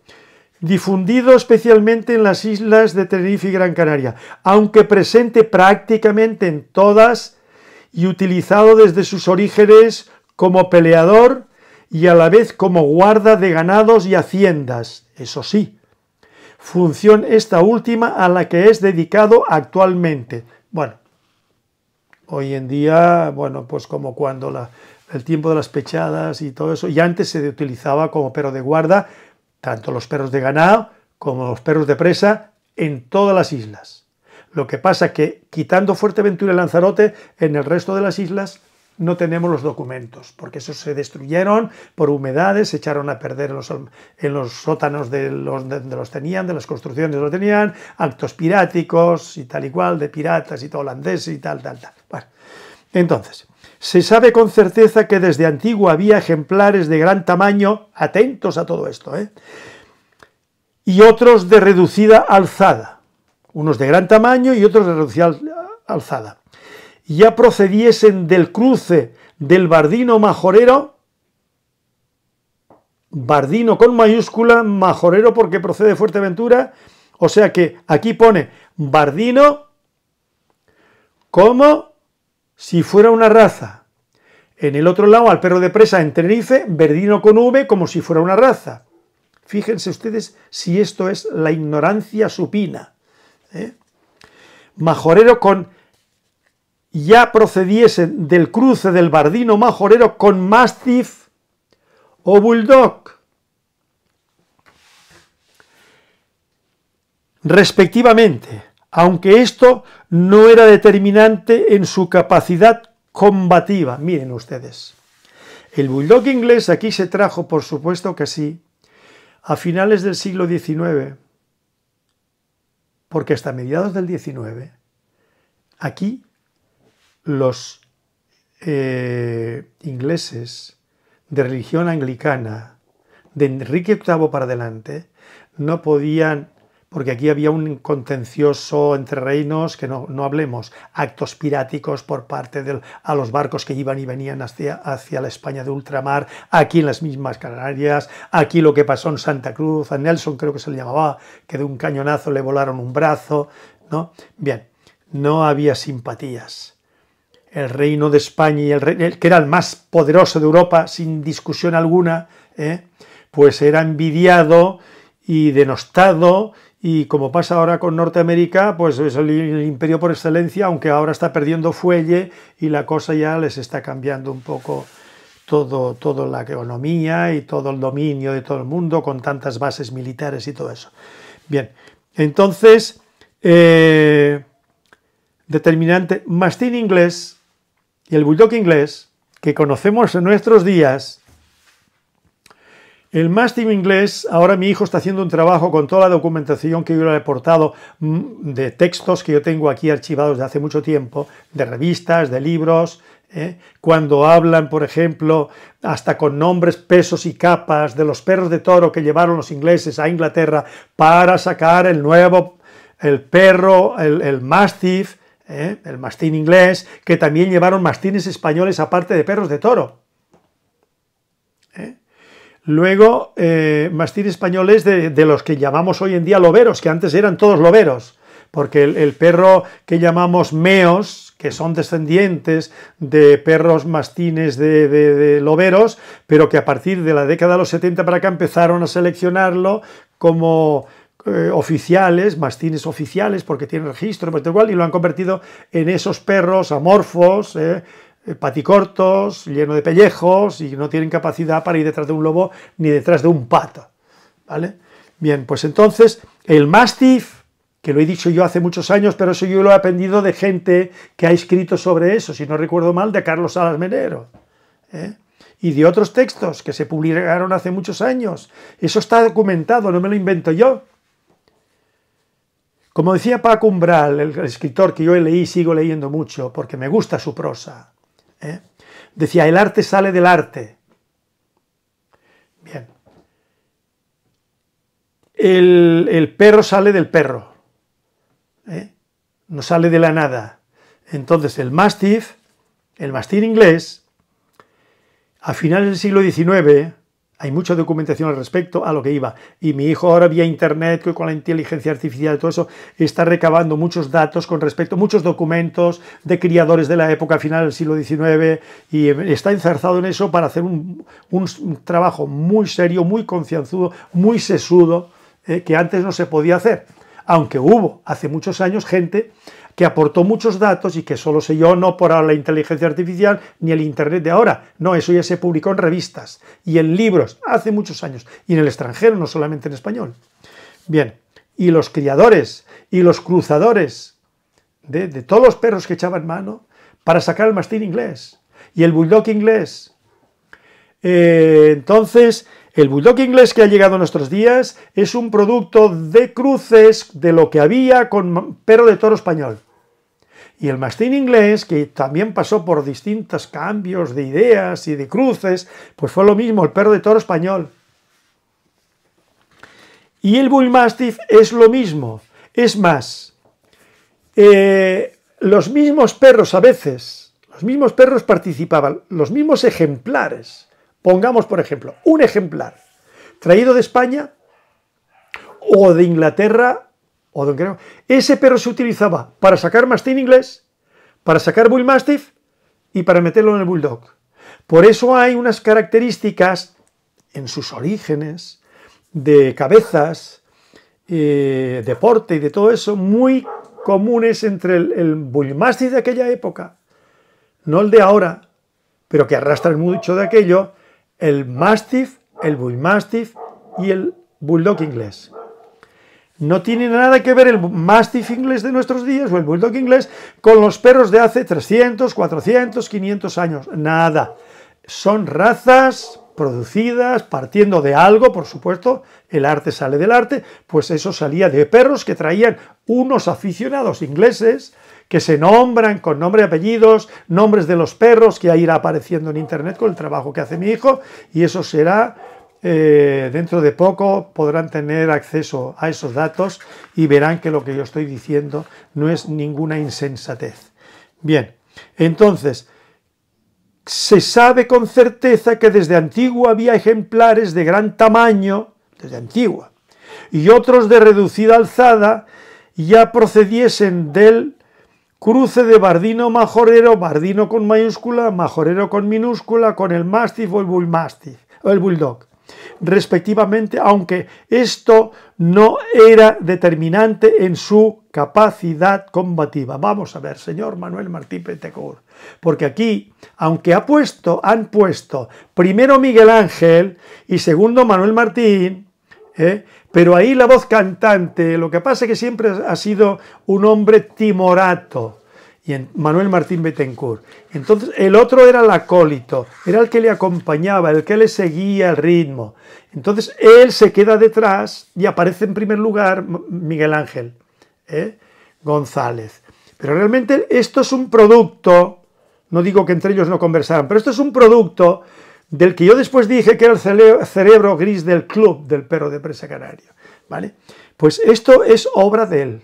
Speaker 1: difundido especialmente en las islas de Tenerife y Gran Canaria, aunque presente prácticamente en todas y utilizado desde sus orígenes como peleador y a la vez como guarda de ganados y haciendas, eso sí, función esta última a la que es dedicado actualmente. Bueno, hoy en día, bueno, pues como cuando el tiempo de las pechadas y todo eso, y antes se utilizaba como perro de guarda, tanto los perros de ganado como los perros de presa, en todas las islas. Lo que pasa es que quitando Fuerteventura y Lanzarote, en el resto de las islas no tenemos los documentos, porque esos se destruyeron por humedades, se echaron a perder en los, sótanos de los, los tenían, de las construcciones los tenían, actos piráticos y tal y cual, de piratas y todo holandeses y tal, tal, tal. entonces, se sabe con certeza que desde antiguo había ejemplares de gran tamaño, atentos a todo esto, ¿eh? y otros de reducida alzada unos de gran tamaño y otros de reducida alzada, ya procediesen del cruce del Bardino Majorero, Bardino con mayúscula, Majorero porque procede de Fuerteventura, o sea que aquí pone Bardino como si fuera una raza. En el otro lado, al perro de presa en Tenerife, verdino con V como si fuera una raza. Fíjense ustedes si esto es la ignorancia supina. ¿eh? Majorero con ya procediesen del cruce del bardino majorero con mastiff o bulldog. respectivamente, aunque esto no era determinante en su capacidad combativa. Miren ustedes, el bulldog inglés aquí se trajo, por supuesto que sí, a finales del siglo XIX, porque hasta mediados del 19, aquí los eh, ingleses de religión anglicana, de Enrique VIII para adelante, no podían porque aquí había un contencioso entre reinos, que no, hablemos, actos piráticos por parte de a los barcos que iban y venían hacia, hacia la España de ultramar, aquí en las mismas Canarias, aquí lo que pasó en Santa Cruz, a Nelson creo que se le llamaba, que de un cañonazo le volaron un brazo, ¿no? Bien, no había simpatías. El reino de España, y el, que era el más poderoso de Europa, sin discusión alguna, ¿eh? pues era envidiado y denostado y como pasa ahora con Norteamérica, pues es el, imperio por excelencia, aunque ahora está perdiendo fuelle y la cosa ya les está cambiando un poco todo, toda la economía y todo el dominio de todo el mundo con tantas bases militares y todo eso. Bien, entonces, eh, determinante, mastín inglés y el bulldog inglés, que conocemos en nuestros días, el Mastiff inglés, ahora mi hijo está haciendo un trabajo con toda la documentación que yo le he portado mm, de textos que yo tengo aquí archivados de hace mucho tiempo, de revistas, de libros, ¿eh? cuando hablan, por ejemplo, hasta con nombres, pesos y capas de los perros de toro que llevaron los ingleses a Inglaterra para sacar el nuevo, el perro, el, el ¿eh? el mastín inglés, que también llevaron mastines españoles aparte de perros de toro. Luego, eh, mastines españoles de, los que llamamos hoy en día loberos, que antes eran todos loberos, porque el, perro que llamamos meos, que son descendientes de perros mastines de, de, loberos, pero que a partir de la década de los 70 para acá empezaron a seleccionarlo como eh, oficiales, mastines oficiales, porque tienen registro, pues, y lo han convertido en esos perros amorfos, eh, eh, paticortos, lleno de pellejos y no tienen capacidad para ir detrás de un lobo ni detrás de un pato. ¿Vale? Bien, pues entonces el mastiff, que lo he dicho yo hace muchos años, pero eso yo lo he aprendido de gente que ha escrito sobre eso, si no recuerdo mal, de Carlos Salas Menero. ¿eh? Y de otros textos que se publicaron hace muchos años. Eso está documentado, no me lo invento yo. Como decía Paco Umbral, el escritor que yo leí y sigo leyendo mucho, porque me gusta su prosa ¿eh? Decía, el arte sale del arte. Bien. El, perro sale del perro. ¿eh? No sale de la nada. Entonces, el mastiff, el mastín inglés, a finales del siglo XIX, hay mucha documentación al respecto a lo que iba. Y mi hijo ahora vía Internet, con la inteligencia artificial y todo eso, está recabando muchos datos con respecto, a muchos documentos de criadores de la época final del siglo XIX y está enzarzado en eso para hacer un, trabajo muy serio, muy concienzudo, muy sesudo, eh, que antes no se podía hacer. Aunque hubo hace muchos años gente que aportó muchos datos y que solo sé yo no por la inteligencia artificial ni el Internet de ahora. No, eso ya se publicó en revistas y en libros hace muchos años y en el extranjero, no solamente en español. Bien, y los criadores y los cruzadores de, todos los perros que echaban mano para sacar el mastín inglés y el bulldog inglés. Eh, entonces, el bulldog inglés que ha llegado a nuestros días es un producto de cruces de lo que había con perro de toro español. Y el mastín inglés, que también pasó por distintos cambios de ideas y de cruces, pues fue lo mismo, el perro de toro español. Y el bullmastiff es lo mismo. Es más, eh, los mismos perros a veces, los mismos perros participaban, los mismos ejemplares. Pongamos, por ejemplo, un ejemplar traído de España o de Inglaterra ese perro se utilizaba para sacar mastín inglés, para sacar bullmastiff y para meterlo en el bulldog. Por eso hay unas características en sus orígenes de cabezas, de eh, deporte y de todo eso muy comunes entre el, bullmastiff de aquella época, no el de ahora, pero que arrastran mucho de aquello, el mastiff, el bullmastiff y el bulldog inglés. No tiene nada que ver el Mastiff inglés de nuestros días o el Bulldog inglés con los perros de hace 300, 400, 500 años. Nada. Son razas producidas partiendo de algo, por supuesto, el arte sale del arte, pues eso salía de perros que traían unos aficionados ingleses que se nombran con nombre y apellidos, nombres de los perros que irá apareciendo en internet con el trabajo que hace mi hijo y eso será eh, dentro de poco podrán tener acceso a esos datos y verán que lo que yo estoy diciendo no es ninguna insensatez. Bien, entonces, se sabe con certeza que desde antiguo había ejemplares de gran tamaño, desde antigua, y otros de reducida alzada, ya procediesen del cruce de bardino-majorero, bardino con mayúscula, majorero con minúscula, con el mastiff o el o el bulldog respectivamente, aunque esto no era determinante en su capacidad combativa. Vamos a ver, señor Manuel Martín Petecor, porque aquí, aunque ha puesto, han puesto primero Miguel Ángel y segundo Manuel Martín, ¿eh? pero ahí la voz cantante, lo que pasa es que siempre ha sido un hombre timorato, y en Manuel Martín Betancourt. Entonces, el otro era el acólito, era el que le acompañaba, el que le seguía el ritmo. Entonces, él se queda detrás y aparece en primer lugar Miguel Ángel ¿eh? González. Pero realmente esto es un producto, no digo que entre ellos no conversaran, pero esto es un producto del que yo después dije que era el cerebro gris del club del perro de presa canario. ¿vale? Pues esto es obra de él.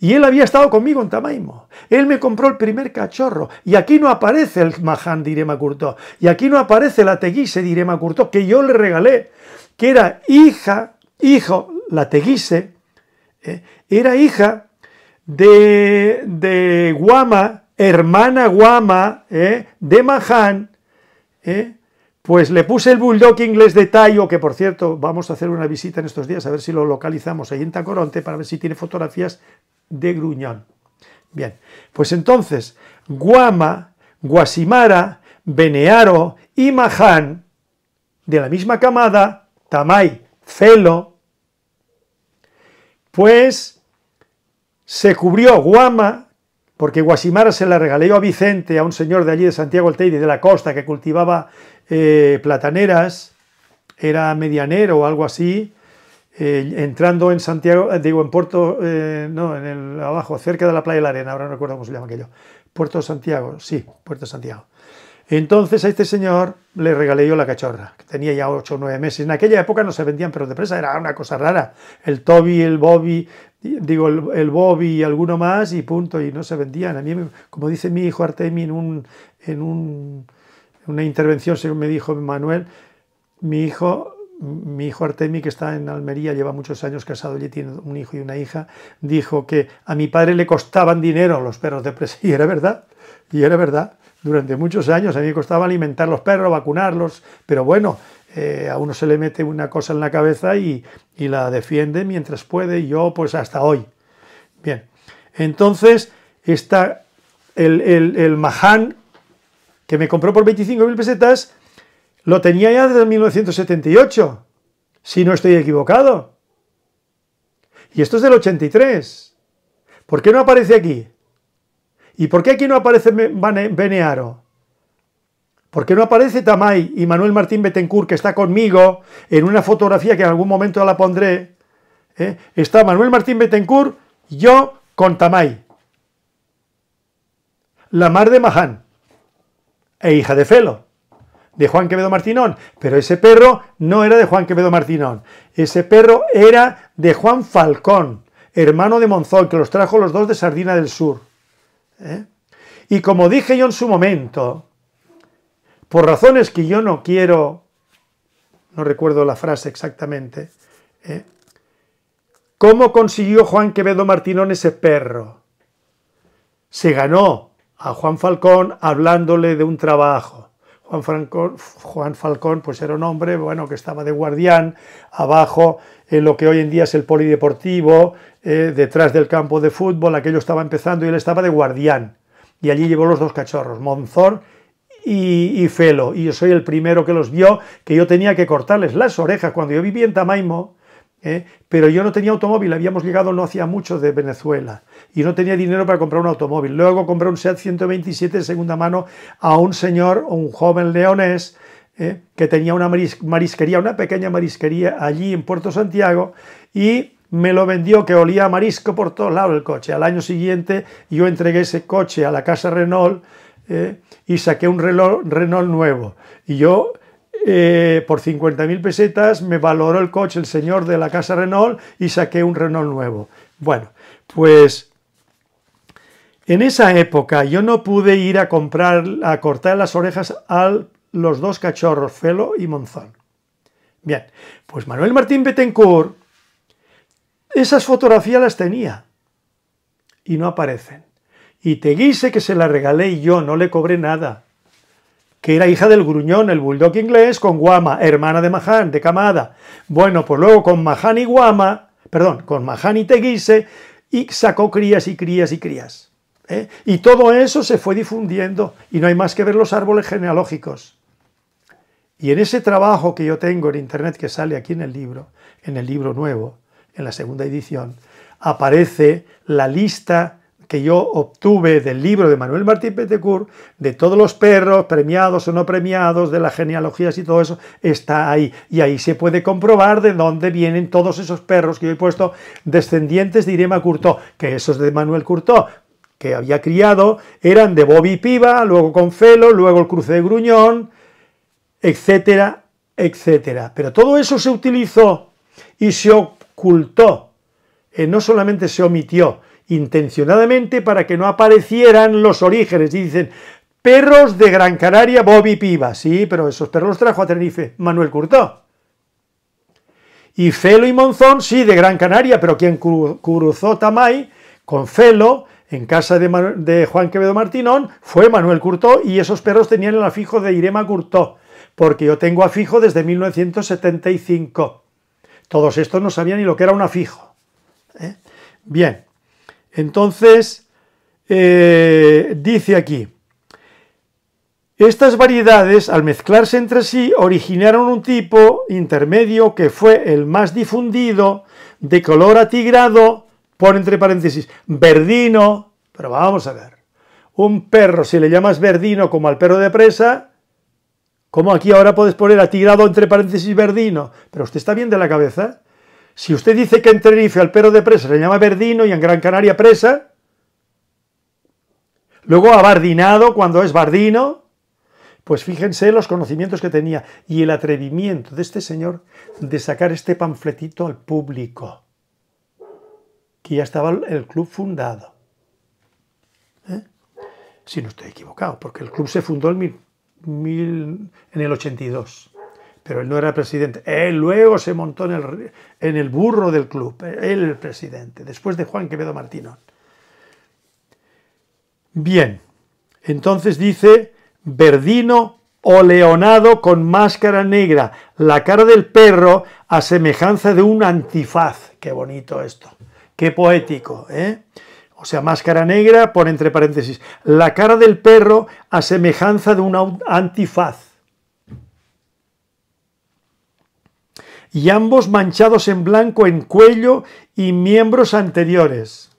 Speaker 1: Y él había estado conmigo en Tamaimo. Él me compró el primer cachorro. Y aquí no aparece el Mahán de Macurto. Y aquí no aparece la Teguise de Macurto que yo le regalé, que era hija, hijo, la Teguise, eh, era hija de, Guama, hermana Guama, eh, de Mahán, eh, pues le puse el bulldog inglés de tallo que por cierto, vamos a hacer una visita en estos días, a ver si lo localizamos ahí en Tacoronte, para ver si tiene fotografías de Gruñón. Bien, pues entonces, Guama, Guasimara, Benearo y Mahan, de la misma camada, Tamay, Celo, pues se cubrió Guama porque Guasimara se la regalé a Vicente, a un señor de allí de Santiago Teide, de la costa, que cultivaba eh, plataneras, era medianero o algo así, eh, entrando en Santiago, eh, digo, en Puerto, no, en el abajo, cerca de la Playa de la Arena, ahora no recuerdo cómo se llama aquello, Puerto Santiago, sí, Puerto Santiago. Entonces a este señor le regalé yo la cachorra, que tenía ya 8 o 9 meses. En aquella época no se vendían perros de presa, era una cosa rara. El Toby, el Bobby, digo, el, Bobby y alguno más y punto, y no se vendían. A mí, como dice mi hijo Artemi en, un, en una intervención, según me dijo Manuel, mi hijo, mi hijo Artemi, que está en Almería, lleva muchos años casado, y tiene un hijo y una hija, dijo que a mi padre le costaban dinero los perros de presa, y era verdad, y era verdad. Durante muchos años a mí me costaba alimentar los perros, vacunarlos, pero bueno, eh, a uno se le mete una cosa en la cabeza y, la defiende mientras puede, yo pues hasta hoy. Bien, entonces está el, Mahan que me compró por 25.000 pesetas, lo tenía ya desde 1978, si no estoy equivocado. Y esto es del 83. ¿Por qué no aparece aquí? ¿Y por qué aquí no aparece Benearo? ¿Por qué no aparece Tamay y Manuel Martín Betancourt, que está conmigo, en una fotografía que en algún momento la pondré? ¿eh? Está Manuel Martín Betencourt, yo con Tamay. La mar de Mahan. e hija de Felo, de Juan Quevedo Martinón. Pero ese perro no era de Juan Quevedo Martinón. Ese perro era de Juan Falcón, hermano de Monzón, que los trajo los dos de Sardina del Sur. ¿eh? Y como dije yo en su momento, por razones que yo no quiero, no recuerdo la frase exactamente, ¿eh? ¿cómo consiguió Juan Quevedo Martínón ese perro? Se ganó a Juan Falcón hablándole de un trabajo. Juan, Falcón pues era un hombre bueno, que estaba de guardián abajo en lo que hoy en día es el polideportivo, ¿eh? detrás del campo de fútbol, aquello estaba empezando y él estaba de guardián. Y allí llevó los dos cachorros, Monzor y, Felo. Y yo soy el primero que los vio, que yo tenía que cortarles las orejas cuando yo vivía en Tamaimo. ¿eh? Pero yo no tenía automóvil, habíamos llegado no hacía mucho de Venezuela y no tenía dinero para comprar un automóvil. Luego compré un Seat 127 de segunda mano a un señor, un joven leonés, ¿eh? que tenía una marisquería, una pequeña marisquería allí en Puerto Santiago y me lo vendió que olía a marisco por todos lados el coche. Al año siguiente yo entregué ese coche a la casa Renault eh, y saqué un Renault nuevo. Y yo, eh, por 50.000 pesetas, me valoró el coche el señor de la casa Renault y saqué un Renault nuevo. Bueno, pues en esa época yo no pude ir a comprar, a cortar las orejas a los dos cachorros, Felo y Monzón. Bien, pues Manuel Martín Betancourt esas fotografías las tenía y no aparecen. Y te que se la regalé y yo, no le cobré nada. Que era hija del gruñón, el bulldog inglés, con Guama, hermana de Mahan, de Camada. Bueno, pues luego con Mahan y Guama, perdón, con Mahan y Teguise, y sacó crías y crías y crías. ¿eh? Y todo eso se fue difundiendo, y no hay más que ver los árboles genealógicos. Y en ese trabajo que yo tengo en internet, que sale aquí en el libro, en el libro nuevo, en la segunda edición, aparece la lista que yo obtuve del libro de Manuel Martín Petecourt, de todos los perros, premiados o no premiados, de las genealogías y todo eso, está ahí. Y ahí se puede comprobar de dónde vienen todos esos perros que yo he puesto, descendientes de Irema Curtó, que esos de Manuel Curto, que había criado, eran de Bobby Piva, luego Confelo, luego el cruce de Gruñón, etcétera, etcétera. Pero todo eso se utilizó y se ocultó, eh, no solamente se omitió, intencionadamente para que no aparecieran los orígenes. Y dicen, perros de Gran Canaria, Bobby Piva. Sí, pero esos perros los trajo a Tenerife Manuel Curtó. Y Felo y Monzón, sí, de Gran Canaria, pero quien cruzó Tamay con Felo en casa de, Juan Quevedo Martinón fue Manuel Curtó y esos perros tenían el afijo de Irema Curtó, porque yo tengo afijo desde 1975. Todos estos no sabían ni lo que era un afijo. ¿eh? Bien, entonces, eh, dice aquí, estas variedades, al mezclarse entre sí, originaron un tipo intermedio que fue el más difundido, de color atigrado, pon entre paréntesis, verdino, pero vamos a ver, un perro, si le llamas verdino como al perro de presa, como aquí ahora puedes poner atigrado entre paréntesis verdino? Pero usted está bien de la cabeza, si usted dice que en Tenerife al perro de presa se llama verdino y en Gran Canaria presa, luego abardinado cuando es bardino, pues fíjense los conocimientos que tenía y el atrevimiento de este señor de sacar este panfletito al público, que ya estaba el club fundado. ¿Eh? Si no estoy equivocado, porque el club se fundó en, en el 82 pero él no era presidente. Él luego se montó en el, burro del club, él el presidente, después de Juan Quevedo Martín. Bien, entonces dice Verdino o leonado con máscara negra, la cara del perro a semejanza de un antifaz. Qué bonito esto, qué poético, ¿eh? O sea, máscara negra, por entre paréntesis, la cara del perro a semejanza de un antifaz y ambos manchados en blanco en cuello y miembros anteriores.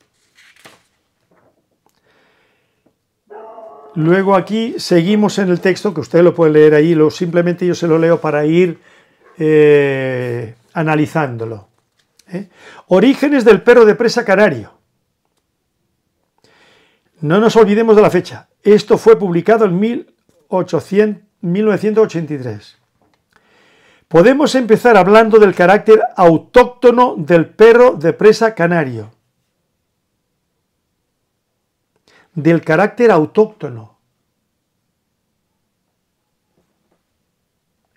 Speaker 1: Luego aquí seguimos en el texto, que usted lo puede leer ahí, lo, simplemente yo se lo leo para ir eh, analizándolo. ¿eh? Orígenes del perro de presa canario. No nos olvidemos de la fecha. Esto fue publicado en 1800, 1983. Podemos empezar hablando del carácter autóctono del perro de presa canario. Del carácter autóctono.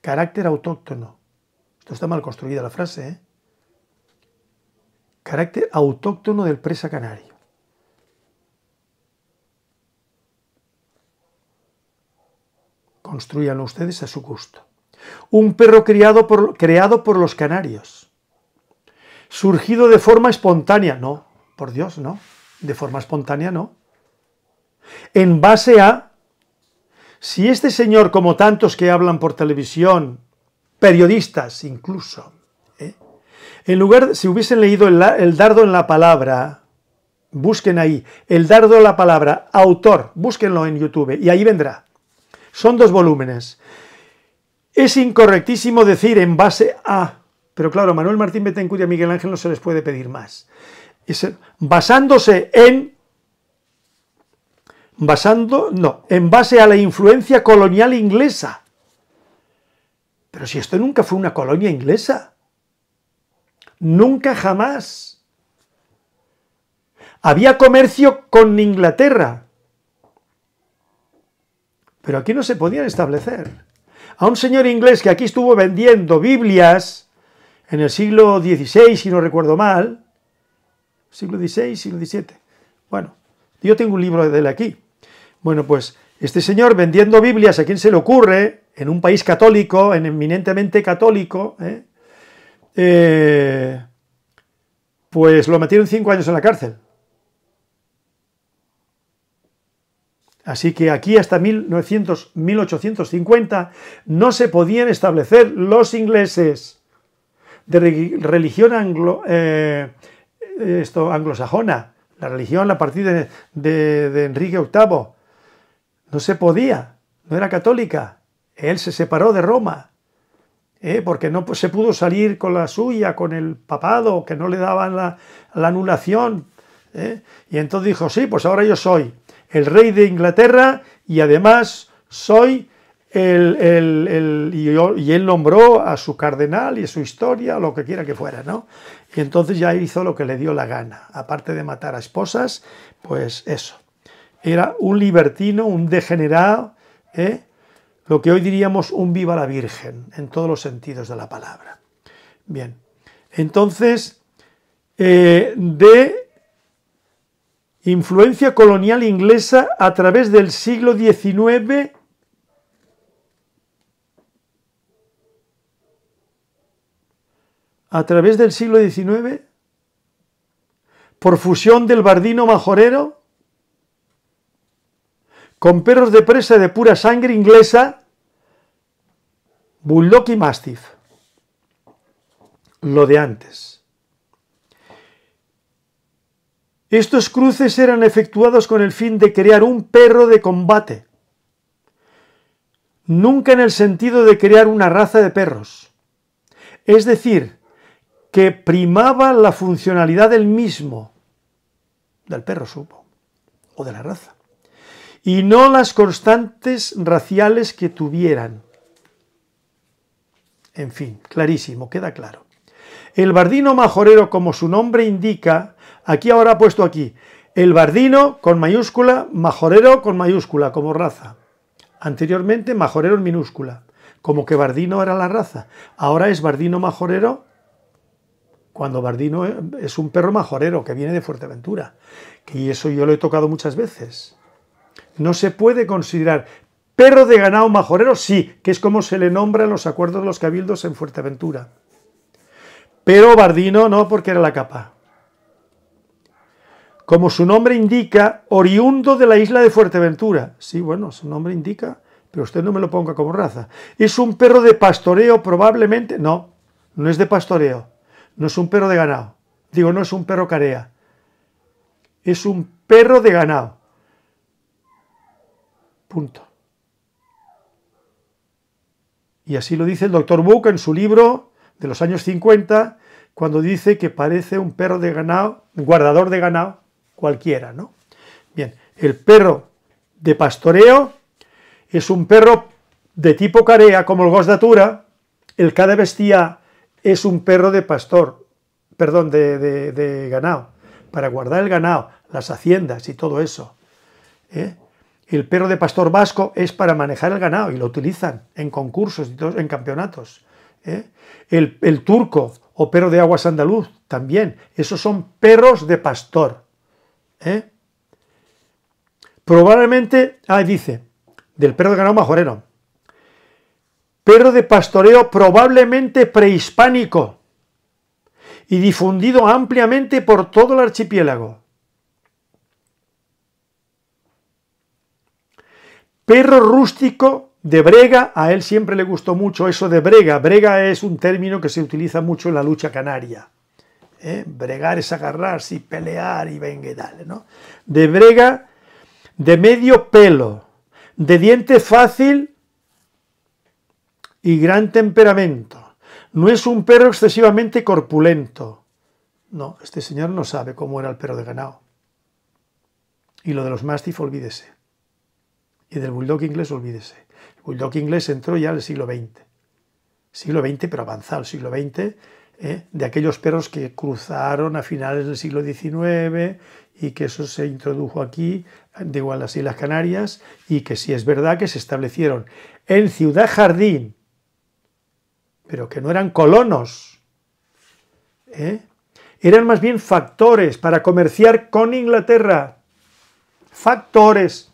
Speaker 1: Carácter autóctono. Esto está mal construida la frase, ¿eh? Carácter autóctono del presa canario. Construyanlo ustedes a su gusto un perro criado por, creado por los canarios, surgido de forma espontánea, no, por Dios, no, de forma espontánea no, en base a, si este señor, como tantos que hablan por televisión, periodistas incluso, ¿eh? en lugar, si hubiesen leído el, el dardo en la palabra, busquen ahí, el dardo en la palabra, autor, búsquenlo en YouTube, y ahí vendrá. Son dos volúmenes. Es incorrectísimo decir en base a... Pero claro, Manuel Martín Betancur y a Miguel Ángel no se les puede pedir más. basándose en... Basando... No, en base a la influencia colonial inglesa. Pero si esto nunca fue una colonia inglesa. Nunca jamás. Había comercio con Inglaterra. Pero aquí no se podían establecer a un señor inglés que aquí estuvo vendiendo Biblias en el siglo XVI, si no recuerdo mal, siglo XVI, siglo XVII. Bueno, yo tengo un libro de él aquí. Bueno, pues este señor vendiendo Biblias, ¿a quién se le ocurre? En un país católico, en eminentemente católico, ¿eh? Eh, pues lo metieron cinco años en la cárcel. Así que aquí hasta 1900, 1850 no se podían establecer los ingleses de religión anglo, eh, esto, anglosajona, la religión a partir de, Enrique VIII. No se podía, no era católica. Él se separó de Roma. Eh, porque no se pudo salir con la suya, con el papado, que no le daban la, anulación. Eh, y entonces dijo, sí, pues ahora yo soy el rey de Inglaterra y además soy el, y, él nombró a su cardenal y a su historia, lo que quiera que fuera, ¿no? Y entonces ya hizo lo que le dio la gana, aparte de matar a esposas, pues eso. Era un libertino, un degenerado, ¿eh? lo que hoy diríamos un viva la Virgen, en todos los sentidos de la palabra. Bien, entonces, eh, de Influencia colonial inglesa a través del siglo XIX a través del siglo XIX por fusión del bardino majorero con perros de presa de pura sangre inglesa, Bulldog y Mastiff. Lo de antes. Estos cruces eran efectuados con el fin de crear un perro de combate, nunca en el sentido de crear una raza de perros. Es decir, que primaba la funcionalidad del mismo, del perro supo, o de la raza, y no las constantes raciales que tuvieran. En fin, clarísimo, queda claro. El bardino majorero, como su nombre indica, Aquí ahora ha puesto aquí, el bardino con mayúscula, majorero con mayúscula, como raza. Anteriormente majorero en minúscula, como que bardino era la raza. Ahora es bardino majorero cuando Bardino es un perro majorero que viene de Fuerteventura, y eso yo lo he tocado muchas veces. No se puede considerar perro de ganado majorero, sí, que es como se le nombra en los acuerdos de los cabildos en Fuerteventura. Pero Bardino no, porque era la capa como su nombre indica, oriundo de la isla de Fuerteventura. Sí, bueno, su nombre indica, pero usted no me lo ponga como raza. Es un perro de pastoreo probablemente, no, no es de pastoreo, no es un perro de ganado. Digo, no es un perro carea, es un perro de ganado. Punto. Y así lo dice el doctor Buca en su libro de los años 50, cuando dice que parece un perro de ganado, guardador de ganado, cualquiera, ¿no? Bien, el perro de pastoreo es un perro de tipo carea, como el gos atura el cada es un perro de pastor, perdón, de, ganado, para guardar el ganado, las haciendas y todo eso. ¿eh? El perro de pastor vasco es para manejar el ganado y lo utilizan en concursos y en campeonatos. ¿eh? El, el turco o perro de aguas andaluz también, esos son perros de pastor. ¿eh? Probablemente, ahí dice, del perro de ganado majorero. Perro de pastoreo probablemente prehispánico y difundido ampliamente por todo el archipiélago. Perro rústico de brega, a él siempre le gustó mucho eso de brega. Brega es un término que se utiliza mucho en la lucha canaria. ¿eh? Bregar es agarrarse y pelear y venga y dale, ¿no? De brega, de medio pelo, de diente fácil y gran temperamento. No es un perro excesivamente corpulento. No, este señor no sabe cómo era el perro de ganado. Y lo de los mastiff, olvídese. Y del bulldog inglés, olvídese. El bulldog inglés entró ya el siglo XX. Siglo XX, pero avanzado. El siglo XX ¿eh? de aquellos perros que cruzaron a finales del siglo XIX y que eso se introdujo aquí, de igual las Islas Canarias, y que sí es verdad que se establecieron en Ciudad Jardín, pero que no eran colonos, ¿eh? eran más bien factores para comerciar con Inglaterra, factores,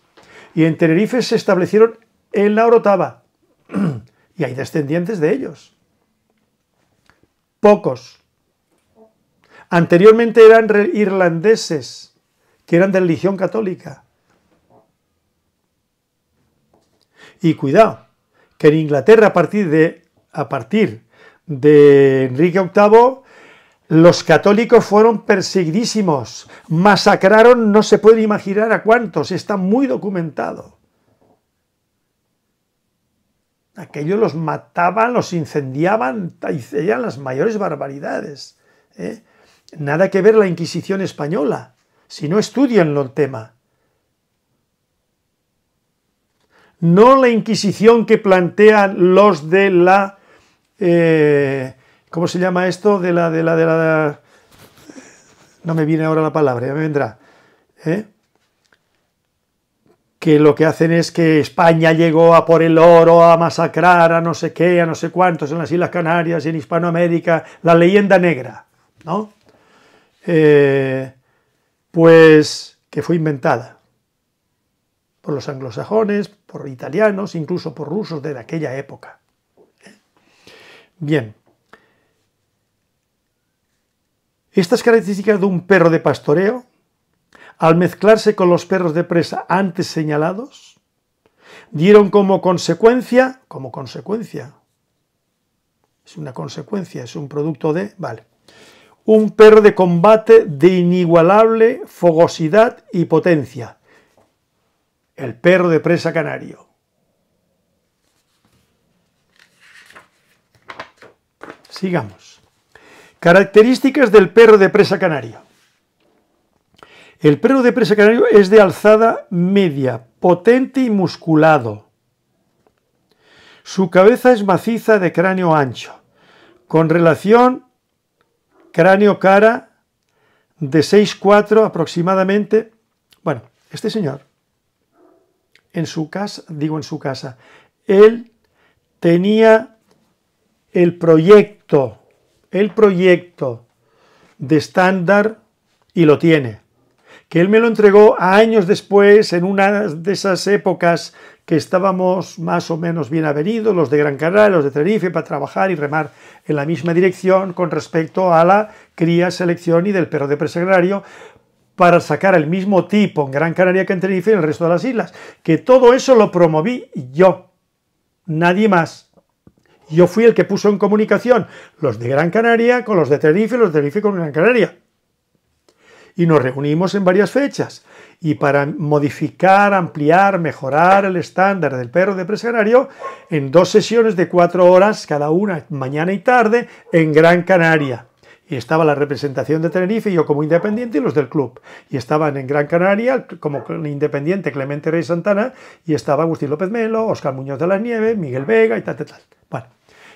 Speaker 1: y en Tenerife se establecieron en la Orotava, y hay descendientes de ellos pocos. Anteriormente eran irlandeses, que eran de religión católica. Y cuidado, que en Inglaterra a partir de, a partir de Enrique VIII los católicos fueron perseguidísimos, masacraron, no se puede imaginar a cuántos, está muy documentado. Aquellos los mataban, los incendiaban, hacían las mayores barbaridades. ¿eh? Nada que ver la Inquisición española, si no estudian el tema. No la Inquisición que plantean los de la... Eh, ¿Cómo se llama esto? De la, de la, de la... No me viene ahora la palabra, ya me vendrá. ¿eh? que lo que hacen es que España llegó a por el oro, a masacrar a no sé qué, a no sé cuántos en las Islas Canarias, y en Hispanoamérica, la leyenda negra, ¿no? Eh, pues que fue inventada por los anglosajones, por italianos, incluso por rusos de aquella época. ¿eh? Bien. Estas características de un perro de pastoreo al mezclarse con los perros de presa antes señalados, dieron como consecuencia, como consecuencia, es una consecuencia, es un producto de, vale, un perro de combate de inigualable fogosidad y potencia, el perro de presa canario. Sigamos. Características del perro de presa canario. El perro de presa canario es de alzada media, potente y musculado. Su cabeza es maciza de cráneo ancho, con relación cráneo-cara de 6,4 aproximadamente. Bueno, este señor, en su casa, digo en su casa, él tenía el proyecto, el proyecto de estándar y lo tiene que él me lo entregó años después, en una de esas épocas que estábamos más o menos bien avenidos, los de Gran Canaria, los de Tenerife, para trabajar y remar en la misma dirección con respecto a la cría, selección y del perro de presagrario, para sacar el mismo tipo en Gran Canaria que en Tenerife y en el resto de las islas. Que todo eso lo promoví yo, nadie más. Yo fui el que puso en comunicación los de Gran Canaria con los de Tenerife y los de Tenerife con Gran Canaria y nos reunimos en varias fechas. Y para modificar, ampliar, mejorar el estándar del perro de presionario, en dos sesiones de cuatro horas, cada una mañana y tarde, en Gran Canaria. Y estaba la representación de Tenerife, yo como independiente y los del club. Y estaban en Gran Canaria como independiente Clemente Rey Santana y estaba Agustín López Melo, Oscar Muñoz de las Nieves, Miguel Vega y tal, tal, tal. Bueno,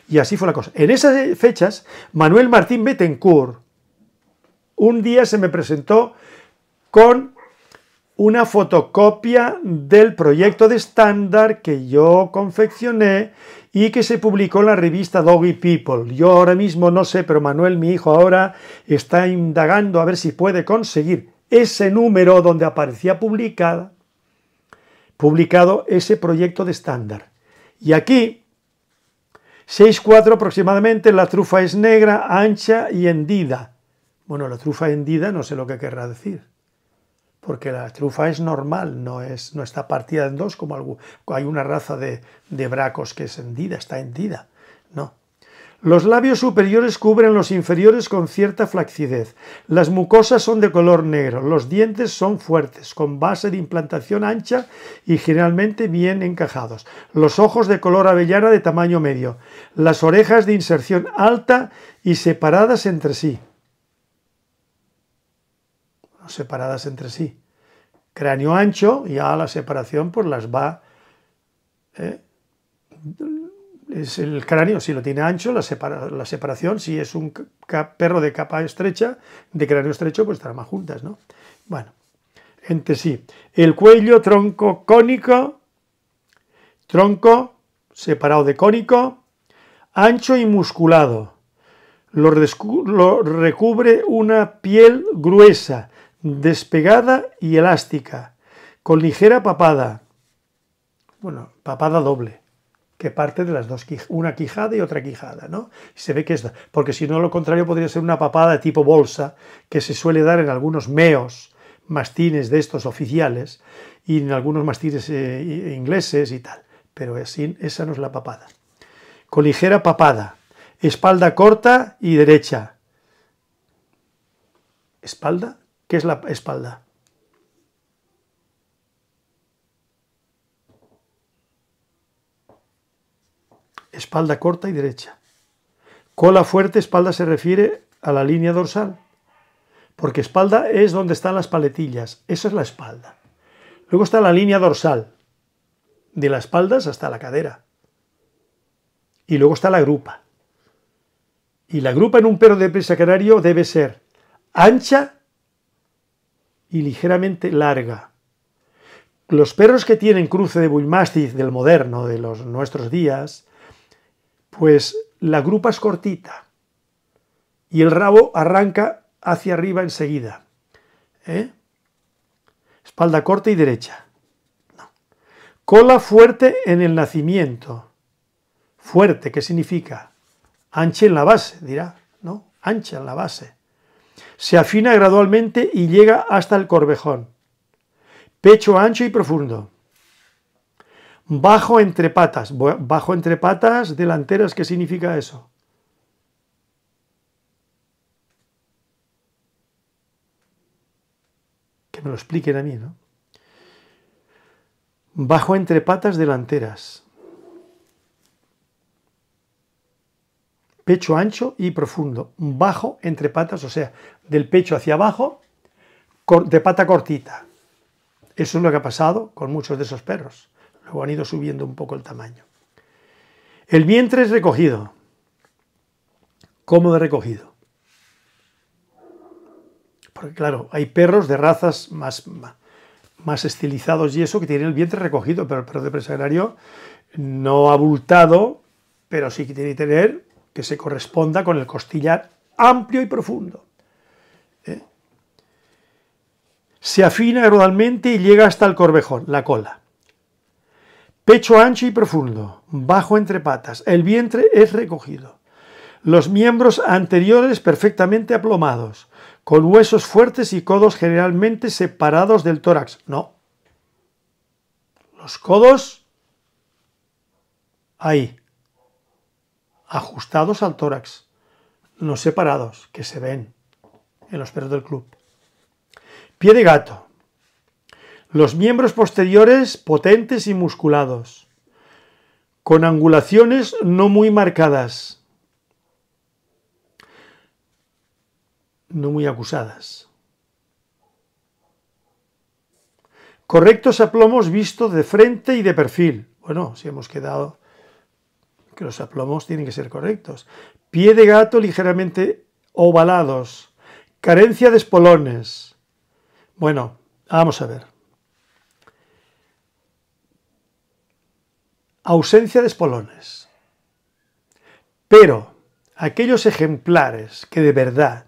Speaker 1: y así fue la cosa. En esas fechas, Manuel Martín Betancourt, un día se me presentó con una fotocopia del proyecto de estándar que yo confeccioné y que se publicó en la revista Doggy People. Yo ahora mismo no sé, pero Manuel, mi hijo, ahora está indagando a ver si puede conseguir ese número donde aparecía publicada, publicado ese proyecto de estándar. Y aquí, 6'4 aproximadamente, la trufa es negra, ancha y hendida. Bueno, la trufa hendida no sé lo que querrá decir, porque la trufa es normal, no, es, no está partida en dos como hay una raza de, de bracos que es hendida, está hendida. No, los labios superiores cubren los inferiores con cierta flacidez. Las mucosas son de color negro. Los dientes son fuertes, con base de implantación ancha y generalmente bien encajados. Los ojos de color avellana de tamaño medio. Las orejas de inserción alta y separadas entre sí separadas entre sí. Cráneo ancho, y a la separación pues las va... ¿eh? Es el cráneo, si lo tiene ancho, la, separación, si es un perro de capa estrecha, de cráneo estrecho, pues estarán más juntas, ¿no? Bueno, entre sí. El cuello, tronco cónico, tronco separado de cónico, ancho y musculado. lo, recubre una piel gruesa, despegada y elástica, con ligera papada, bueno, papada doble, que parte de las dos, una quijada y otra quijada, ¿no? se ve que es, porque si no, lo contrario podría ser una papada tipo bolsa, que se suele dar en algunos meos, mastines de estos oficiales, y en algunos mastines eh, ingleses y tal, pero así, esa no es la papada. Con ligera papada, espalda corta y derecha. Espalda que es la espalda. Espalda corta y derecha. Cola fuerte, espalda se refiere a la línea dorsal, porque espalda es donde están las paletillas, Esa es la espalda. Luego está la línea dorsal, de las espaldas hasta la cadera. Y luego está la grupa. Y la grupa en un perro de presa canario debe ser ancha y ligeramente larga. Los perros que tienen cruce de bullmastiff del moderno, de los nuestros días, pues la grupa es cortita y el rabo arranca hacia arriba enseguida. ¿eh? Espalda corta y derecha. Cola fuerte en el nacimiento. Fuerte, ¿qué significa? Ancha en la base, dirá, ¿no? Ancha en la base. Se afina gradualmente y llega hasta el corvejón. Pecho ancho y profundo. Bajo entre patas. Bajo entre patas delanteras, ¿qué significa eso? Que me lo expliquen a mí, ¿no? Bajo entre patas delanteras. pecho ancho y profundo, bajo entre patas, o sea, del pecho hacia abajo, de pata cortita. Eso es lo que ha pasado con muchos de esos perros. Luego han ido subiendo un poco el tamaño. El vientre es recogido, de recogido. Porque claro, hay perros de razas más, más estilizados y eso que tienen el vientre recogido, pero el perro de presagrario no abultado, pero sí que tiene que tener que se corresponda con el costillar amplio y profundo. ¿eh? Se afina gradualmente y llega hasta el corvejón, la cola. Pecho ancho y profundo, bajo entre patas, el vientre es recogido. Los miembros anteriores perfectamente aplomados, con huesos fuertes y codos generalmente separados del tórax. No. Los codos ahí ajustados al tórax, no separados, que se ven en los perros del club. Pie de gato. Los miembros posteriores potentes y musculados, con angulaciones no muy marcadas, no muy acusadas. Correctos aplomos vistos de frente y de perfil. Bueno, si hemos quedado que los aplomos tienen que ser correctos. Pie de gato ligeramente ovalados. Carencia de espolones. Bueno, vamos a ver. Ausencia de espolones. Pero aquellos ejemplares que de verdad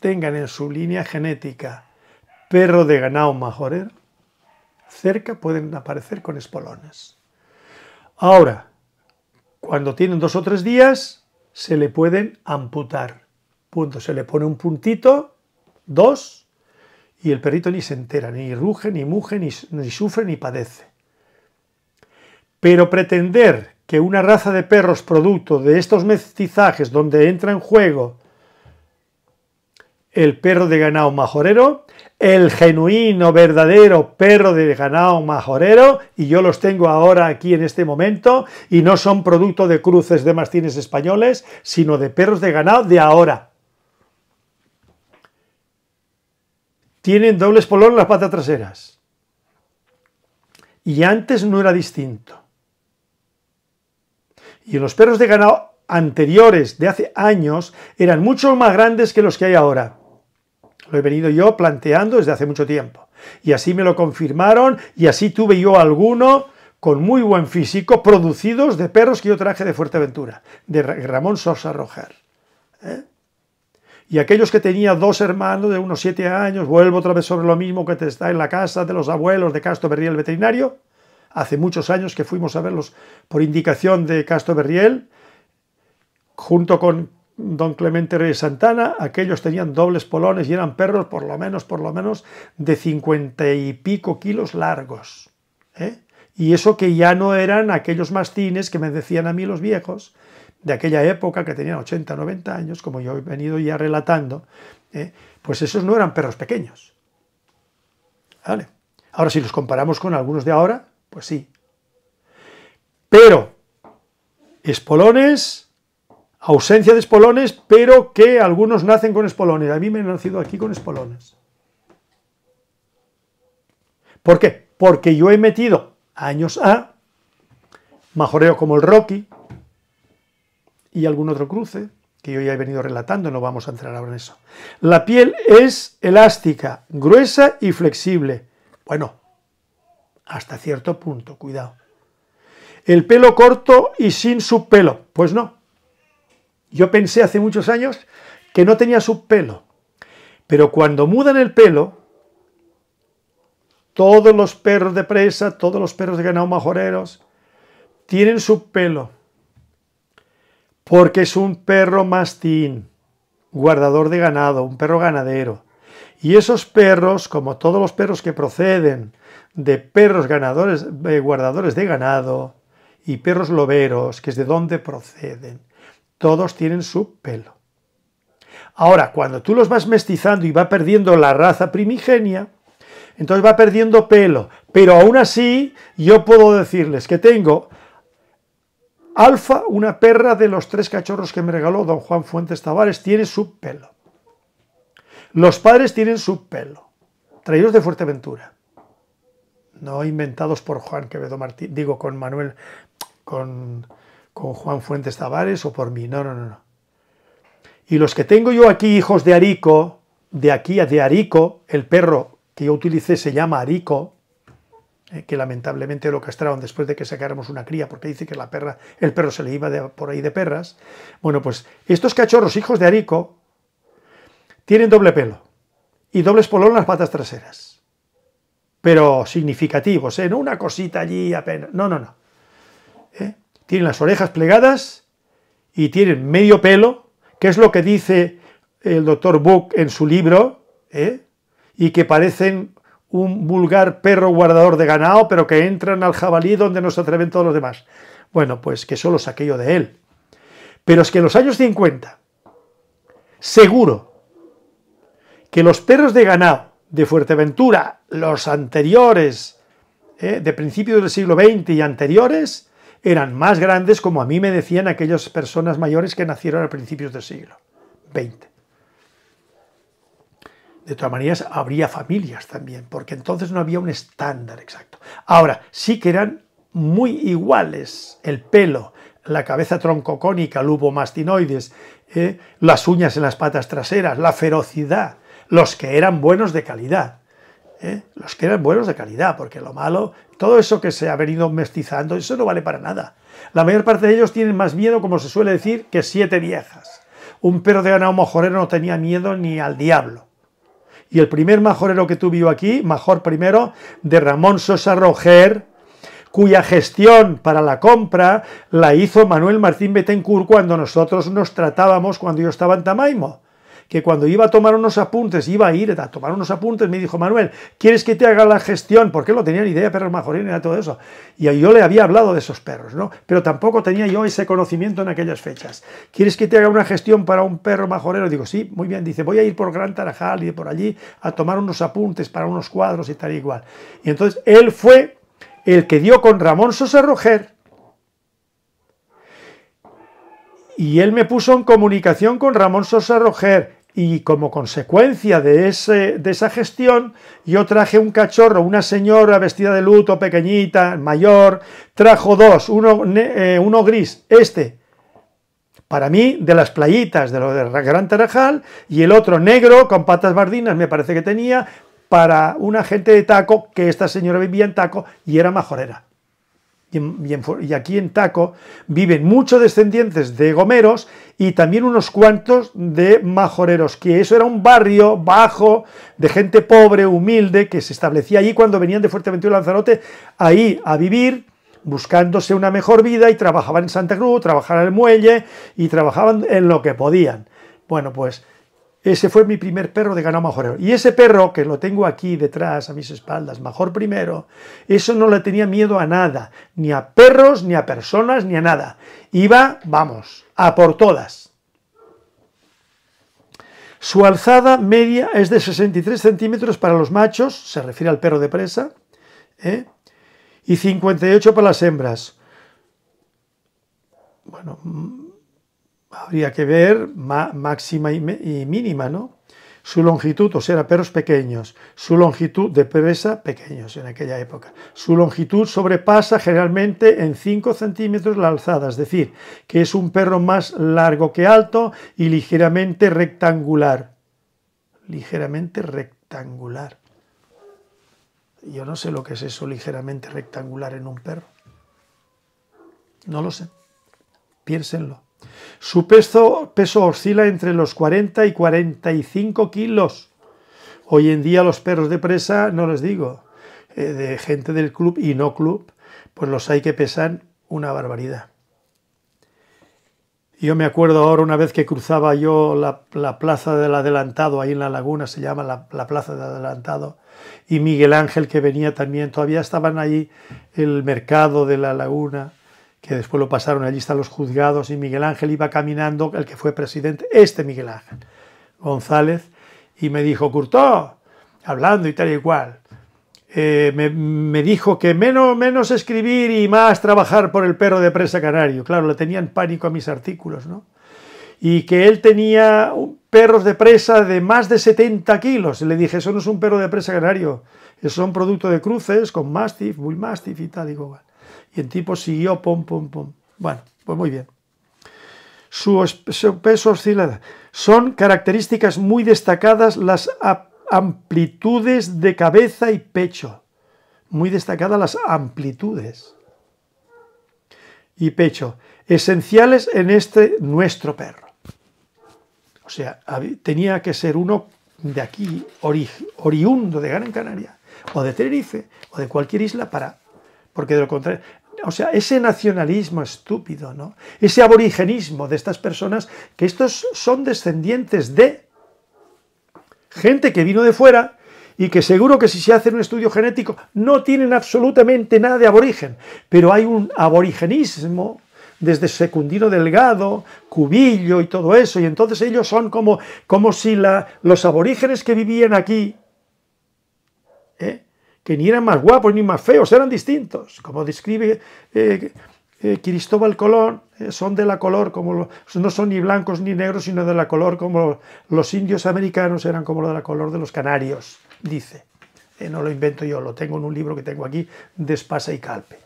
Speaker 1: tengan en su línea genética perro de ganado majorer, cerca pueden aparecer con espolones. Ahora, cuando tienen dos o tres días, se le pueden amputar. Punto. Se le pone un puntito, dos, y el perrito ni se entera, ni ruge, ni muge, ni, ni sufre, ni padece. Pero pretender que una raza de perros producto de estos mestizajes donde entra en juego el perro de ganado majorero, el genuino, verdadero perro de ganado majorero, y yo los tengo ahora aquí en este momento, y no son producto de cruces de mastines españoles, sino de perros de ganado de ahora. Tienen doble espolón en las patas traseras. Y antes no era distinto. Y los perros de ganado anteriores, de hace años, eran mucho más grandes que los que hay ahora. Lo he venido yo planteando desde hace mucho tiempo. Y así me lo confirmaron y así tuve yo alguno con muy buen físico, producidos de perros que yo traje de Fuerteventura, de Ramón Sosa Roger. ¿eh? Y aquellos que tenía dos hermanos de unos siete años, vuelvo otra vez sobre lo mismo que te está en la casa de los abuelos de Castro Berriel el veterinario, hace muchos años que fuimos a verlos por indicación de Castro Berriel, junto con don Clemente Reyes Santana, aquellos tenían dobles polones y eran perros por lo menos, por lo menos de cincuenta y pico kilos largos. ¿eh? Y eso que ya no eran aquellos mastines que me decían a mí los viejos de aquella época que tenían 80, 90 años, como yo he venido ya relatando, ¿eh? pues esos no eran perros pequeños. ¿Vale? Ahora, si los comparamos con algunos de ahora, pues sí. Pero, espolones, ausencia de espolones, pero que algunos nacen con espolones. A mí me he nacido aquí con espolones. ¿Por qué? Porque yo he metido años a majoreo como el Rocky y algún otro cruce, que yo ya he venido relatando, no vamos a entrar ahora en eso. La piel es elástica, gruesa y flexible. Bueno, hasta cierto punto, cuidado. El pelo corto y sin subpelo. Pues no, yo pensé hace muchos años que no tenía su pelo pero cuando mudan el pelo, todos los perros de presa, todos los perros de ganado majoreros, tienen su pelo porque es un perro mastín, guardador de ganado, un perro ganadero. Y esos perros, como todos los perros que proceden de perros ganadores, eh, guardadores de ganado y perros loberos, que es de donde proceden, todos tienen su pelo. Ahora, cuando tú los vas mestizando y va perdiendo la raza primigenia, entonces va perdiendo pelo. Pero aún así, yo puedo decirles que tengo Alfa, una perra de los tres cachorros que me regaló don Juan Fuentes Tavares, tiene su pelo. Los padres tienen su pelo, traídos de Fuerteventura. No inventados por Juan Quevedo Martín. digo, con Manuel, con con Juan Fuentes Tavares o por mí, no, no, no. Y los que tengo yo aquí, hijos de Arico, de aquí a de Arico, el perro que yo utilicé se llama Arico, eh, que lamentablemente lo castraron después de que sacáramos una cría, porque dice que la perra, el perro se le iba por ahí de perras. Bueno, pues estos cachorros, hijos de Arico, tienen doble pelo y doble espolón en las patas traseras. Pero significativos, En ¿eh? una cosita allí apenas. No, no, no. ¿Eh? tienen las orejas plegadas y tienen medio pelo, que es lo que dice el doctor Buck en su libro, ¿eh? y que parecen un vulgar perro guardador de ganado, pero que entran al jabalí donde no se atreven todos los demás. Bueno, pues que solo es aquello de él. Pero es que en los años 50, seguro que los perros de ganado de Fuerteventura, los anteriores, ¿eh? de principios del siglo XX y anteriores, eran más grandes, como a mí me decían aquellas personas mayores que nacieron a principios del siglo XX. De todas maneras, habría familias también, porque entonces no había un estándar exacto. Ahora, sí que eran muy iguales el pelo, la cabeza troncocónica, lubomastinoides, mastinoides, eh, las uñas en las patas traseras, la ferocidad, los que eran buenos de calidad. ¿eh? los que eran buenos de calidad, porque lo malo, todo eso que se ha venido mestizando, eso no vale para nada. La mayor parte de ellos tienen más miedo, como se suele decir, que siete viejas. Un perro de ganado majorero no tenía miedo ni al diablo. Y el primer majorero que tuvo aquí, mejor primero, de Ramón Sosa Roger, cuya gestión para la compra la hizo Manuel Martín Betancourt cuando nosotros nos tratábamos cuando yo estaba en Tamaimo que cuando iba a tomar unos apuntes, iba a ir a tomar unos apuntes, me dijo, Manuel, ¿quieres que te haga la gestión? Porque él no tenía ni idea de perros majorines, era todo eso. Y yo le había hablado de esos perros, ¿no? Pero tampoco tenía yo ese conocimiento en aquellas fechas. ¿Quieres que te haga una gestión para un perro majorero? Digo, sí, muy bien. Dice, voy a ir por Gran Tarajal y por allí a tomar unos apuntes para unos cuadros y tal y igual. Y entonces él fue el que dio con Ramón Sosa Roger, y él me puso en comunicación con Ramón Sosa Roger y como consecuencia de, ese, de esa gestión yo traje un cachorro, una señora vestida de luto, pequeñita, mayor, trajo dos, uno, eh, uno gris, este, para mí, de las playitas de lo de Gran Tarajal, y el otro negro, con patas bardinas, me parece que tenía, para una gente de Taco, que esta señora vivía en Taco y era majorera. y aquí en Taco viven muchos descendientes de gomeros y también unos cuantos de majoreros, que eso era un barrio bajo de gente pobre, humilde, que se establecía allí cuando venían de Fuerteventura y Lanzarote, ahí a vivir, buscándose una mejor vida y trabajaban en Santa Cruz, trabajaban en el muelle y trabajaban en lo que podían. Bueno, pues ese fue mi primer perro de ganado majorero. Y ese perro, que lo tengo aquí detrás, a mis espaldas, mejor primero, eso no le tenía miedo a nada, ni a perros, ni a personas, ni a nada. Iba, vamos, a por todas. Su alzada media es de 63 centímetros para los machos, se refiere al perro de presa, ¿eh? y 58 para las hembras. Bueno, mm, habría que ver máxima y mínima, ¿no? Su longitud, o sea, perros pequeños, su longitud de presa pequeños en aquella época. Su longitud sobrepasa generalmente en 5 centímetros la alzada, es decir, que es un perro más largo que alto y ligeramente rectangular. Ligeramente rectangular. Yo no sé lo que es eso ligeramente rectangular en un perro. No lo sé. Piénsenlo. Su peso, peso oscila entre los 40 y 45 kilos. Hoy en día los perros de presa, no les digo, eh, de gente del club y no club, pues los hay que pesan una barbaridad. Yo me acuerdo ahora una vez que cruzaba yo la, plaza del adelantado, ahí en la laguna se llama la, la, plaza del adelantado, y Miguel Ángel que venía también, todavía estaban ahí el mercado de la laguna, que después lo pasaron allí están los juzgados, y Miguel Ángel iba caminando, el que fue presidente, este Miguel Ángel González, y me dijo, Curtó, hablando y tal y cual, eh, me, dijo que menos, menos escribir y más trabajar por el perro de presa canario. Claro, le tenían pánico a mis artículos, ¿no? Y que él tenía perros de presa de más de 70 kilos. Le dije, eso no es un perro de presa canario, eso es un producto de cruces con mastiff, muy mastiff y tal y cual. Y el tipo siguió, pom pom pom. Bueno, pues muy bien. Su, peso oscilada Son características muy destacadas las amplitudes de cabeza y pecho. Muy destacadas las amplitudes y pecho, esenciales en este nuestro perro. O sea, tenía que ser uno de aquí, oriundo de Gran Canaria, o de Tenerife, o de cualquier isla, para porque de lo contrario, o sea, ese nacionalismo estúpido, ¿no? Ese aborigenismo de estas personas, que estos son descendientes de gente que vino de fuera y que seguro que si se hace un estudio genético no tienen absolutamente nada de aborigen, pero hay un aborigenismo desde Secundino Delgado, Cubillo y todo eso, y entonces ellos son como, como si los aborígenes que vivían aquí, ¿eh? que ni eran más guapos ni más feos, eran distintos. Como describe eh, eh, Cristóbal Colón, eh, son de la color como los, no son ni blancos ni negros, sino de la color como los indios americanos eran como de la color de los canarios, dice. no lo invento yo, lo tengo en un libro que tengo aquí de Espasa y Calpe.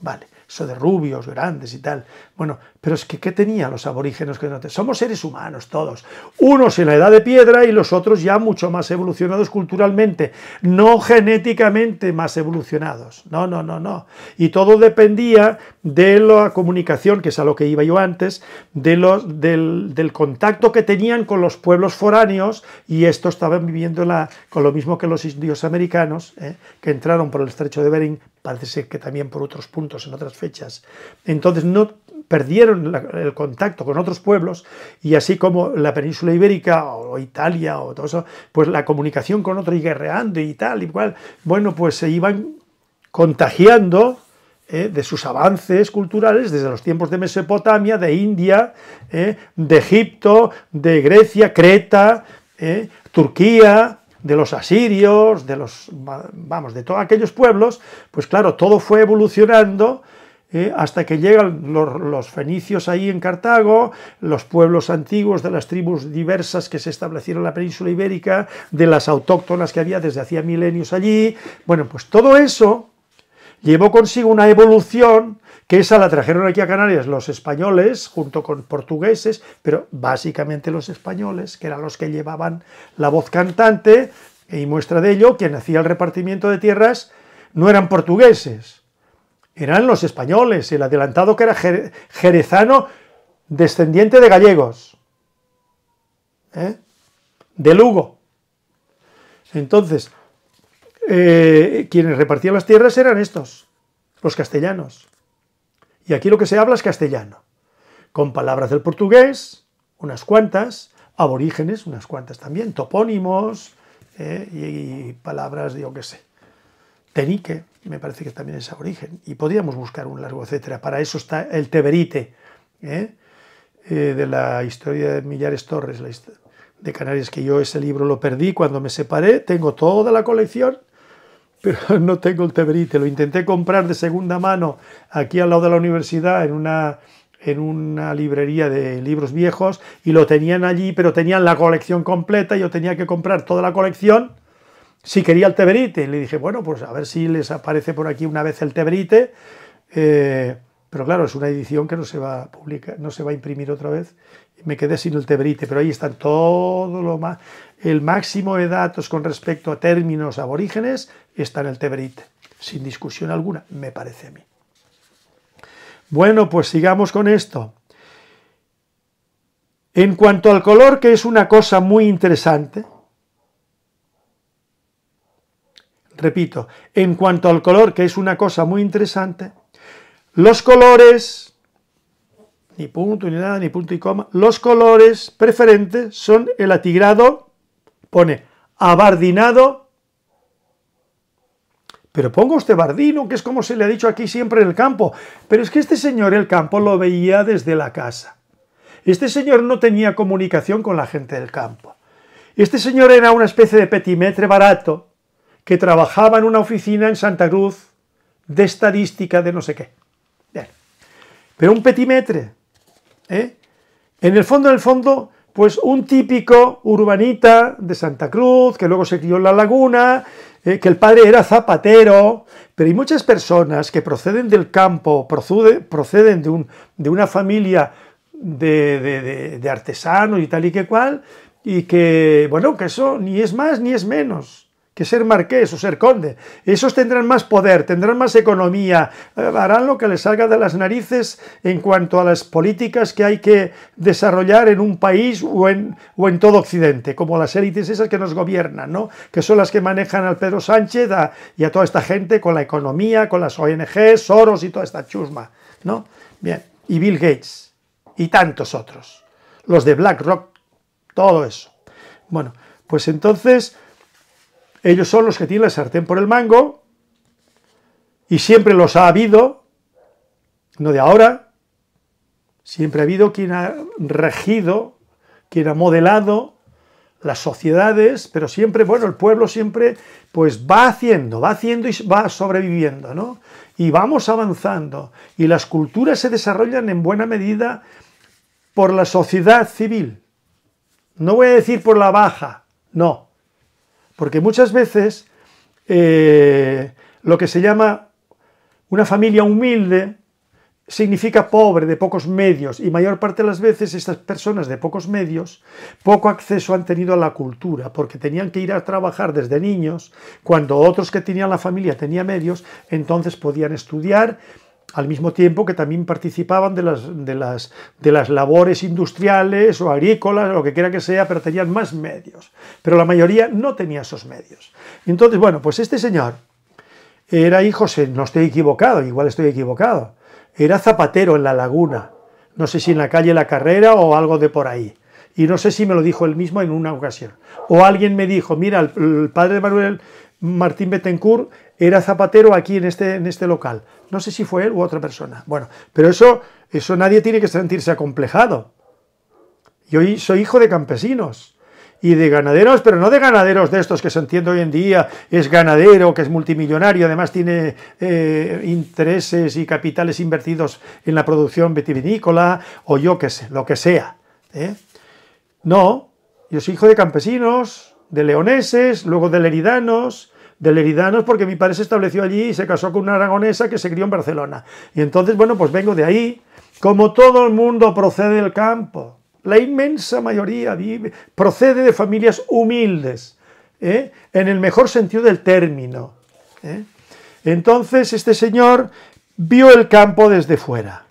Speaker 1: Vale, eso de rubios, grandes y tal. Bueno, pero es que ¿qué tenían los aborígenes que no Somos seres humanos todos, unos en la edad de piedra y los otros ya mucho más evolucionados culturalmente, no genéticamente más evolucionados. No, no, no, no. Y todo dependía de la comunicación, que es a lo que iba yo antes, de los, del, contacto que tenían con los pueblos foráneos y esto estaban viviendo la, con lo mismo que los indios americanos, ¿eh? que entraron por el estrecho de Bering parece ser que también por otros puntos, en otras fechas. Entonces no perdieron el contacto con otros pueblos y así como la península ibérica o, Italia o todo eso, pues la comunicación con otros y guerreando y tal y cual, bueno, pues se iban contagiando ¿eh? de sus avances culturales desde los tiempos de Mesopotamia, de India, ¿eh? de Egipto, de Grecia, Creta, ¿eh? Turquía, de los asirios, de los, vamos, de todos aquellos pueblos, pues claro, todo fue evolucionando eh, hasta que llegan los, fenicios ahí en Cartago, los pueblos antiguos de las tribus diversas que se establecieron en la península ibérica, de las autóctonas que había desde hacía milenios allí. Bueno, pues todo eso llevó consigo una evolución que esa la trajeron aquí a Canarias los españoles junto con portugueses, pero básicamente los españoles, que eran los que llevaban la voz cantante, y muestra de ello, quien hacía el repartimiento de tierras no eran portugueses, eran los españoles, el adelantado que era jerezano descendiente de gallegos, ¿eh? de Lugo. Entonces, eh, quienes repartían las tierras eran estos, los castellanos. Y aquí lo que se habla es castellano, con palabras del portugués, unas cuantas, aborígenes, unas cuantas también, topónimos eh, y, palabras, yo que sé. Tenique, me parece que también es aborigen. Y podríamos buscar un largo etcétera. Para eso está el teberite, ¿eh? Eh, de la historia de Millares Torres, la de Canarias, que yo ese libro lo perdí cuando me separé. Tengo toda la colección pero no tengo el teberite. Lo intenté comprar de segunda mano aquí al lado de la universidad en una, en una librería de libros viejos y lo tenían allí, pero tenían la colección completa. Y yo tenía que comprar toda la colección si quería el teberite. le dije, bueno, pues a ver si les aparece por aquí una vez el teberite. Eh, pero claro, es una edición que no se va no se va a imprimir otra vez me quedé sin el tebrite, pero ahí están todo lo más. El máximo de datos con respecto a términos aborígenes está en el tebrite, sin discusión alguna, me parece a mí. Bueno, pues sigamos con esto. En cuanto al color, que es una cosa muy interesante, repito, en cuanto al color, que es una cosa muy interesante, los colores ni punto, ni nada, ni punto y coma. Los colores preferentes son el atigrado, pone abardinado, pero pongo usted bardino, que es como se le ha dicho aquí siempre en el campo. Pero es que este señor el campo lo veía desde la casa. Este señor no tenía comunicación con la gente del campo. Este señor era una especie de petimetre barato que trabajaba en una oficina en Santa Cruz de estadística de no sé qué. Pero un petimetre ¿eh? En el fondo, en el fondo, pues un típico urbanita de Santa Cruz, que luego se crió en la laguna, eh, que el padre era zapatero, pero hay muchas personas que proceden del campo, proceden de, una familia de, de artesanos y tal y que cual, y que, bueno, que eso ni es más ni es menos que ser marqués o ser conde. Esos tendrán más poder, tendrán más economía, eh, harán lo que les salga de las narices en cuanto a las políticas que hay que desarrollar en un país o en, o en todo Occidente, como las élites esas que nos gobiernan, ¿no? que son las que manejan al Pedro Sánchez y a toda esta gente con la economía, con las ONG, Soros y toda esta chusma. ¿no? Bien, y Bill Gates y tantos otros, los de BlackRock, todo eso. Bueno, pues entonces ellos son los que tienen la sartén por el mango, y siempre los ha habido, no de ahora, siempre ha habido quien ha regido, quien ha modelado las sociedades, pero siempre, bueno, el pueblo siempre, pues va haciendo, va haciendo y va sobreviviendo, ¿no? Y vamos avanzando, y las culturas se desarrollan en buena medida por la sociedad civil. No voy a decir por la baja, no, porque muchas veces eh, lo que se llama una familia humilde significa pobre, de pocos medios, y mayor parte de las veces estas personas de pocos medios poco acceso han tenido a la cultura, porque tenían que ir a trabajar desde niños, cuando otros que tenían la familia tenían medios, entonces podían estudiar al mismo tiempo que también participaban de las, de las, de las labores industriales o agrícolas, o lo que quiera que sea, pero tenían más medios. Pero la mayoría no tenía esos medios. Entonces, bueno, pues este señor era hijo, no estoy equivocado, igual estoy equivocado, era zapatero en la laguna, no sé si en la calle La Carrera o algo de por ahí. Y no sé si me lo dijo él mismo en una ocasión. O alguien me dijo, mira, el, padre de Manuel Martín Betancourt era zapatero aquí en este, en este local. No sé si fue él u otra persona. Bueno, pero eso, eso nadie tiene que sentirse acomplejado. Yo soy hijo de campesinos y de ganaderos, pero no de ganaderos de estos que se entiende hoy en día, es ganadero, que es multimillonario, además tiene eh, intereses y capitales invertidos en la producción vitivinícola, o yo qué sé, lo que sea. ¿eh? No, yo soy hijo de campesinos, de leoneses, luego de leridanos, de Leridanos porque mi padre se estableció allí y se casó con una aragonesa que se crió en Barcelona. Y entonces, bueno, pues vengo de ahí. Como todo el mundo procede del campo, la inmensa mayoría vive, procede de familias humildes, ¿eh? en el mejor sentido del término. ¿eh? Entonces este señor vio el campo desde fuera.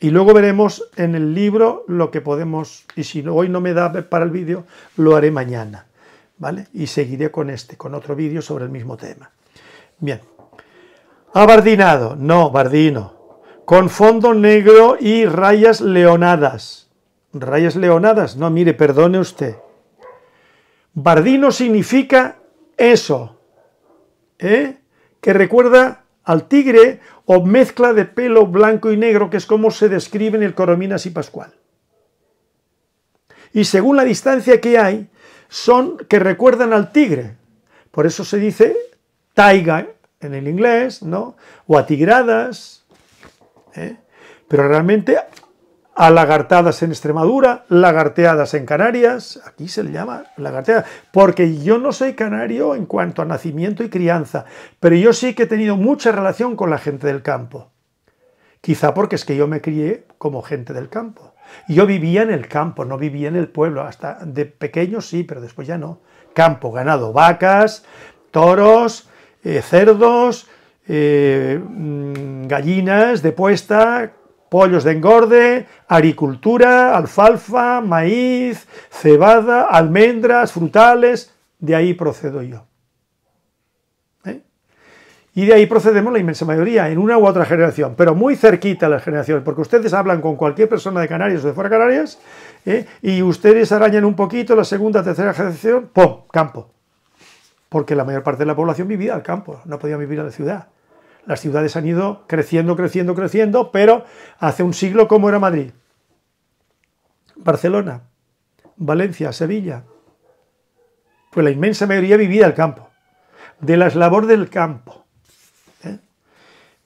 Speaker 1: Y luego veremos en el libro lo que podemos, y si hoy no me da para el vídeo, lo haré mañana. Y seguiré con este, con otro vídeo sobre el mismo tema. Bien. Abardinado, no, bardino. Con fondo negro y rayas leonadas. Rayas leonadas, no, mire, perdone usted. Bardino significa eso, ¿eh? que recuerda al tigre o mezcla de pelo blanco y negro, que es como se describe en el Corominas y Pascual. Y según la distancia que hay, son que recuerdan al tigre. Por eso se dice taiga en el inglés, ¿no? O atigradas. ¿eh? Pero realmente a lagartadas en Extremadura, lagarteadas en Canarias, aquí se le llama lagarteadas, porque yo no soy canario en cuanto a nacimiento y crianza, pero yo sí que he tenido mucha relación con la gente del campo. Quizá porque es que yo me crié como gente del campo. Yo vivía en el campo, no vivía en el pueblo, hasta de pequeño sí, pero después ya no. Campo, ganado, vacas, toros, eh, cerdos, eh, mm, gallinas de puesta, pollos de engorde, agricultura, alfalfa, maíz, cebada, almendras, frutales, de ahí procedo yo. Y de ahí procedemos la inmensa mayoría, en una u otra generación, pero muy cerquita la las generaciones, porque ustedes hablan con cualquier persona de Canarias o de fuera de Canarias, ¿eh? y ustedes arañan un poquito la segunda, tercera generación, ¡pum! Campo. Porque la mayor parte de la población vivía al campo, no podía vivir a la ciudad. Las ciudades han ido creciendo, creciendo, creciendo, pero hace un siglo, ¿cómo era Madrid? Barcelona, Valencia, Sevilla. Pues la inmensa mayoría vivía al campo, de las labores del campo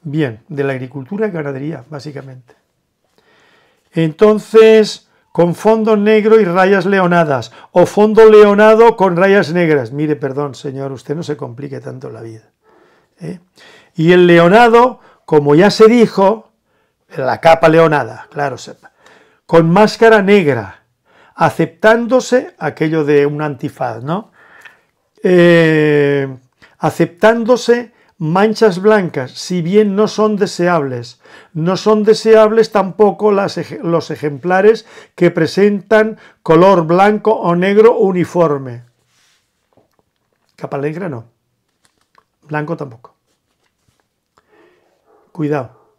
Speaker 1: Bien, de la agricultura y ganadería, básicamente. Entonces, con fondo negro y rayas leonadas, o fondo leonado con rayas negras. Mire, perdón, señor, usted no se complique tanto la vida. ¿eh? Y el leonado, como ya se dijo, la capa leonada, claro, sepa, con máscara negra, aceptándose aquello de un antifaz, ¿no? Eh, aceptándose Manchas blancas, si bien no son deseables, no son deseables tampoco los ejemplares que presentan color blanco o negro uniforme. Capa negra no, blanco tampoco. Cuidado,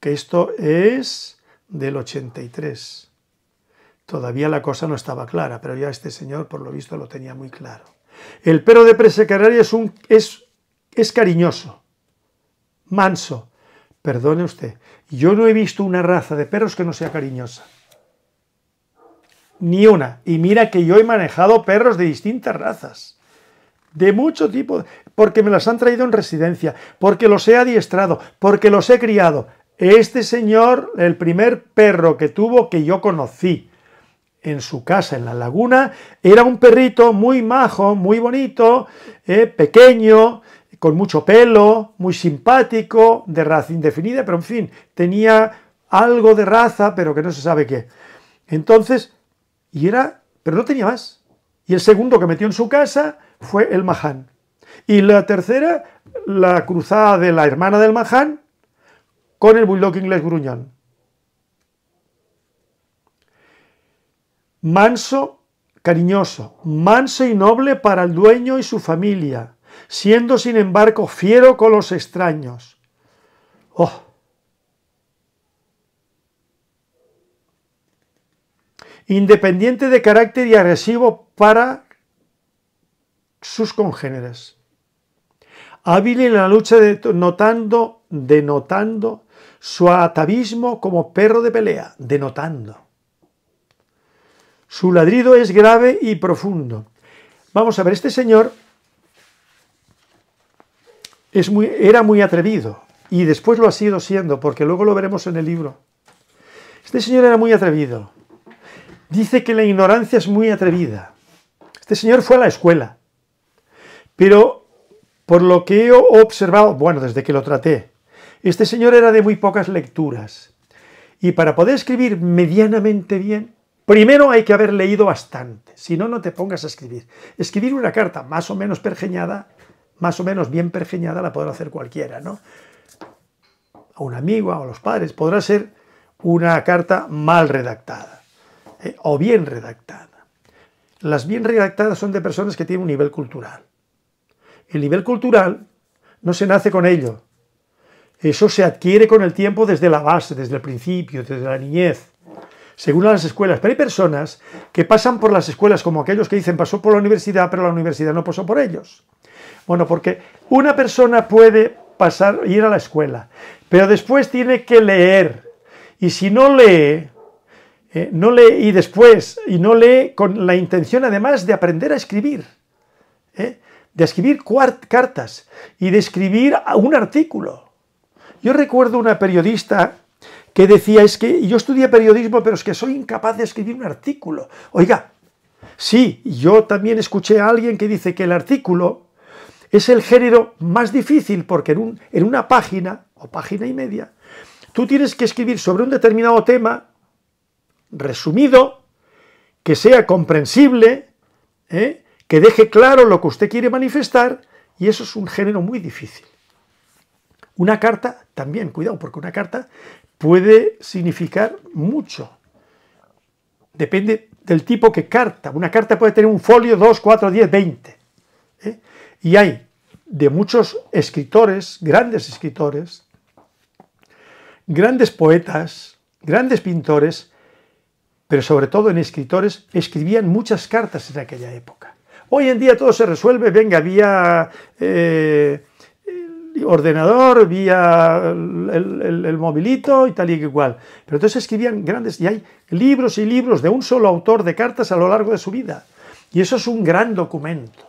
Speaker 1: que esto es del 83. Todavía la cosa no estaba clara, pero ya este señor por lo visto lo tenía muy claro. El pero de presecararia es un, es es cariñoso, manso. Perdone usted, yo no he visto una raza de perros que no sea cariñosa. Ni una. Y mira que yo he manejado perros de distintas razas. De mucho tipo. Porque me las han traído en residencia. Porque los he adiestrado. Porque los he criado. Este señor, el primer perro que tuvo que yo conocí en su casa en la laguna, era un perrito muy majo, muy bonito, eh, pequeño, con mucho pelo, muy simpático, de raza indefinida, pero en fin, tenía algo de raza, pero que no se sabe qué. Entonces, y era, pero no tenía más. Y el segundo que metió en su casa fue el Mahan. Y la tercera, la cruzada de la hermana del Mahan con el bulldog inglés gruñón. Manso, cariñoso, manso y noble para el dueño y su familia siendo sin embargo fiero con los extraños. ¡Oh! Independiente de carácter y agresivo para sus congéneres. Hábil en la lucha denotando, denotando su atavismo como perro de pelea, denotando. Su ladrido es grave y profundo. Vamos a ver, este señor era muy atrevido y después lo ha sido siendo, porque luego lo veremos en el libro. Este señor era muy atrevido. Dice que la ignorancia es muy atrevida. Este señor fue a la escuela, pero por lo que he observado, bueno, desde que lo traté, este señor era de muy pocas lecturas. Y para poder escribir medianamente bien, primero hay que haber leído bastante. Si no, no te pongas a escribir. Escribir una carta más o menos pergeñada más o menos bien pergeñada la podrá hacer cualquiera, ¿no? A un amigo, a los padres, podrá ser una carta mal redactada ¿eh? o bien redactada. Las bien redactadas son de personas que tienen un nivel cultural. El nivel cultural no se nace con ello. Eso se adquiere con el tiempo desde la base, desde el principio, desde la niñez según las escuelas. Pero hay personas que pasan por las escuelas como aquellos que dicen pasó por la universidad, pero la universidad no pasó por ellos. Bueno, porque una persona puede pasar, ir a la escuela, pero después tiene que leer. Y si no lee, eh, no lee y después, y no lee con la intención además de aprender a escribir. ¿eh? de escribir cartas y de escribir un artículo. Yo recuerdo una periodista que decía es que yo estudié periodismo, pero es que soy incapaz de escribir un artículo. Oiga, sí, yo también escuché a alguien que dice que el artículo es el género más difícil porque en, una página o página y media, tú tienes que escribir sobre un determinado tema resumido, que sea comprensible, ¿eh? que deje claro lo que usted quiere manifestar, y eso es un género muy difícil. Una carta, también, cuidado, porque una carta puede significar mucho. Depende del tipo que carta. Una carta puede tener un folio dos, cuatro, diez, veinte. ¿eh? Y hay de muchos escritores, grandes escritores, grandes poetas, grandes pintores, pero sobre todo en escritores, escribían muchas cartas en aquella época. Hoy en día todo se resuelve, venga, había... Eh, ordenador, vía el, el, y tal y igual. Pero entonces escribían grandes, y hay libros y libros de un solo autor de cartas a lo largo de su vida. Y eso es un gran documento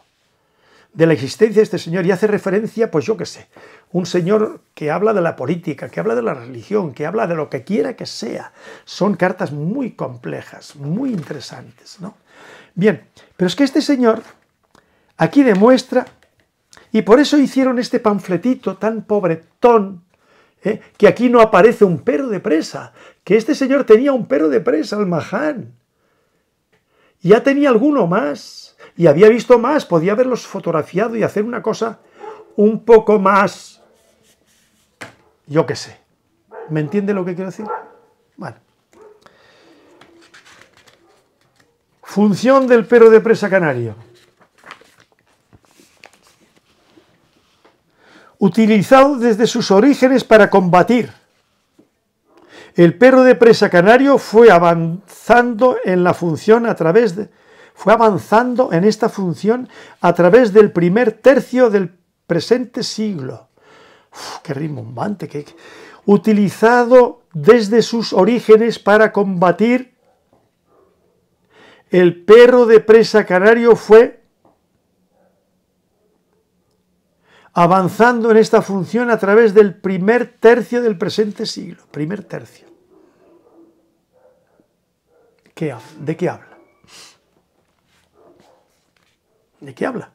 Speaker 1: de la existencia de este señor y hace referencia, pues yo qué sé, un señor que habla de la política, que habla de la religión, que habla de lo que quiera que sea. Son cartas muy complejas, muy interesantes, ¿no? Bien, pero es que este señor aquí demuestra y por eso hicieron este panfletito tan pobretón, eh, que aquí no aparece un perro de presa, que este señor tenía un perro de presa, Almaján. Ya tenía alguno más, y había visto más, podía haberlos fotografiado y hacer una cosa un poco más, yo qué sé. ¿Me entiende lo que quiero decir? Bueno. Función del perro de presa canario. utilizado desde sus orígenes para combatir. El perro de presa canario fue avanzando en la función a través de, fue avanzando en esta función a través del primer tercio del presente siglo. Uf, ¡Qué rimbombante! utilizado desde sus orígenes para combatir, el perro de presa canario fue avanzando en esta función a través del primer tercio del presente siglo, primer tercio. ¿De qué habla? ¿De qué habla?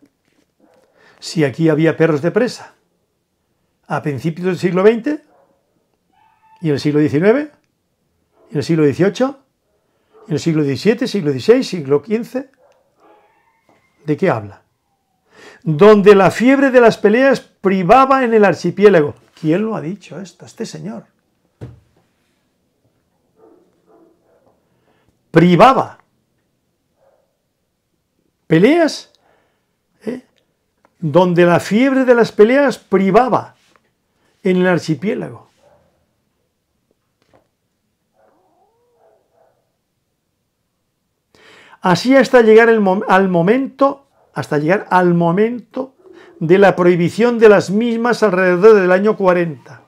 Speaker 1: Si aquí había perros de presa a principios del siglo XX y en el siglo XIX, y en el siglo XVIII, en el siglo XVII, siglo XVI, siglo XV, ¿de qué habla? donde la fiebre de las peleas privaba en el archipiélago. ¿Quién lo ha dicho esto? Este señor. Privaba. Peleas ¿eh? donde la fiebre de las peleas privaba en el archipiélago. Así hasta llegar al momento hasta llegar al momento de la prohibición de las mismas alrededor del año 40.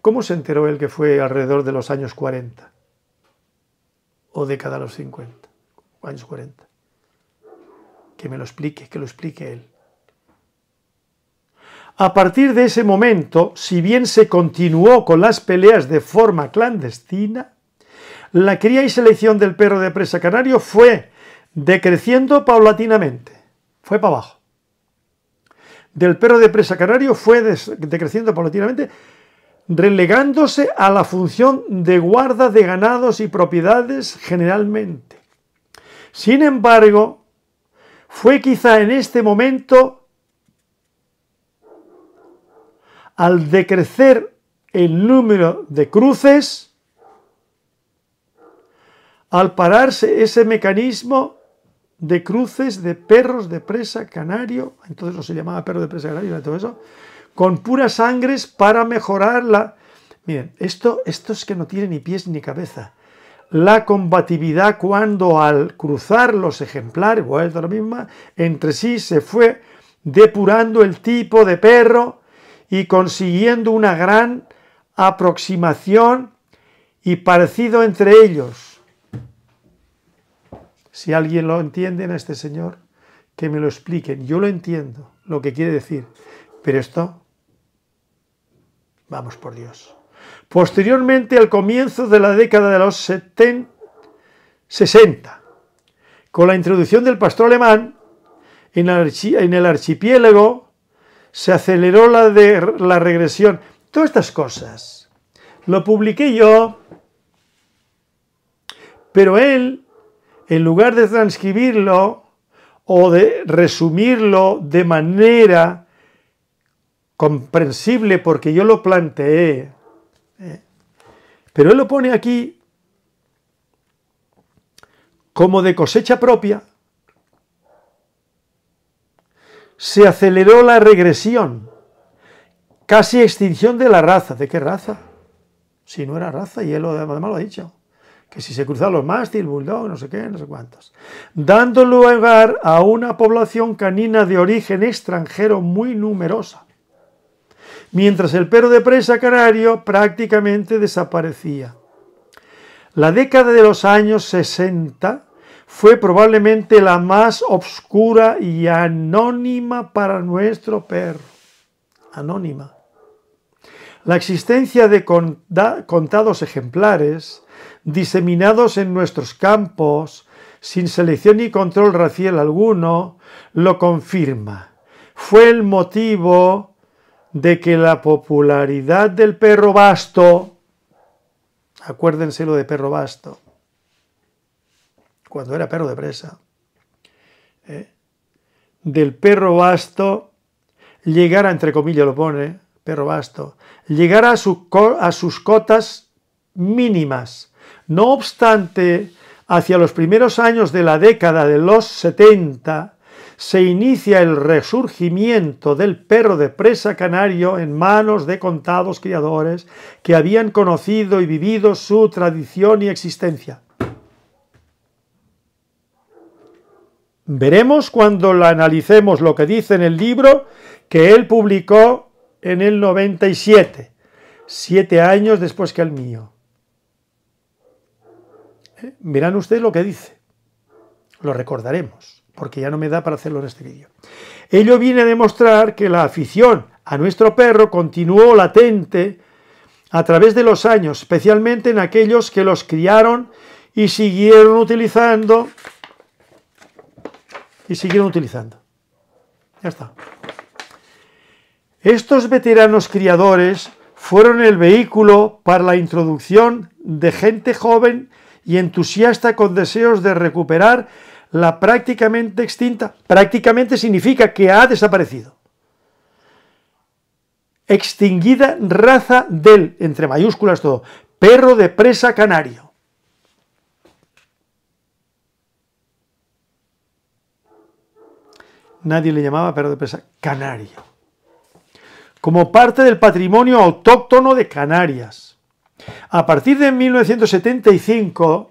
Speaker 1: ¿Cómo se enteró él que fue alrededor de los años 40? O década de los 50, años 40. Que me lo explique, que lo explique él. A partir de ese momento, si bien se continuó con las peleas de forma clandestina, la cría y selección del perro de presa canario fue decreciendo paulatinamente. Fue para abajo. Del perro de presa canario fue decreciendo paulatinamente, relegándose a la función de guarda de ganados y propiedades generalmente. Sin embargo, fue quizá en este momento, al decrecer el número de cruces, al pararse ese mecanismo de cruces de perros de presa canario, entonces no se llamaba perro de presa canario, todo eso, con puras sangres para mejorar la... Miren, esto, esto es que no tiene ni pies ni cabeza. La combatividad cuando al cruzar los ejemplares, vuelta a la misma, entre sí se fue depurando el tipo de perro y consiguiendo una gran aproximación y parecido entre ellos si alguien lo entiende en este Señor, que me lo expliquen. Yo lo entiendo, lo que quiere decir. Pero esto, vamos por Dios. Posteriormente, al comienzo de la década de los 70, 60, con la introducción del pastor alemán, en el, archipiélago se aceleró la, la regresión. Todas estas cosas. Lo publiqué yo, pero él en lugar de transcribirlo o de resumirlo de manera comprensible porque yo lo planteé, ¿eh? pero él lo pone aquí como de cosecha propia, se aceleró la regresión, casi extinción de la raza. ¿De qué raza? Si no era raza, y él lo, además lo ha dicho que si se cruzaba los mástil, no sé qué, no sé cuántos, dando lugar a una población canina de origen extranjero muy numerosa, mientras el perro de presa canario prácticamente desaparecía. La década de los años 60 fue probablemente la más obscura y anónima para nuestro perro. Anónima. La existencia de contados ejemplares diseminados en nuestros campos, sin selección ni control racial alguno, lo confirma. Fue el motivo de que la popularidad del perro basto, acuérdense lo de perro basto, cuando era perro de presa, ¿eh? del perro basto llegara, entre comillas lo pone, perro basto, llegara a sus cotas mínimas, no obstante, hacia los primeros años de la década de los 70, se inicia el resurgimiento del perro de presa canario en manos de contados criadores que habían conocido y vivido su tradición y existencia. Veremos cuando la analicemos lo que dice en el libro que él publicó en el 97, siete años después que el mío verán ustedes lo que dice. Lo recordaremos, porque ya no me da para hacerlo en este vídeo. Ello viene a demostrar que la afición a nuestro perro continuó latente a través de los años, especialmente en aquellos que los criaron y siguieron utilizando y siguieron utilizando. Ya está. Estos veteranos criadores fueron el vehículo para la introducción de gente joven y entusiasta con deseos de recuperar la prácticamente extinta. Prácticamente significa que ha desaparecido. Extinguida raza del, entre mayúsculas todo, perro de presa canario. nadie le llamaba perro de presa, canario. Como parte del patrimonio autóctono de Canarias. A partir de 1975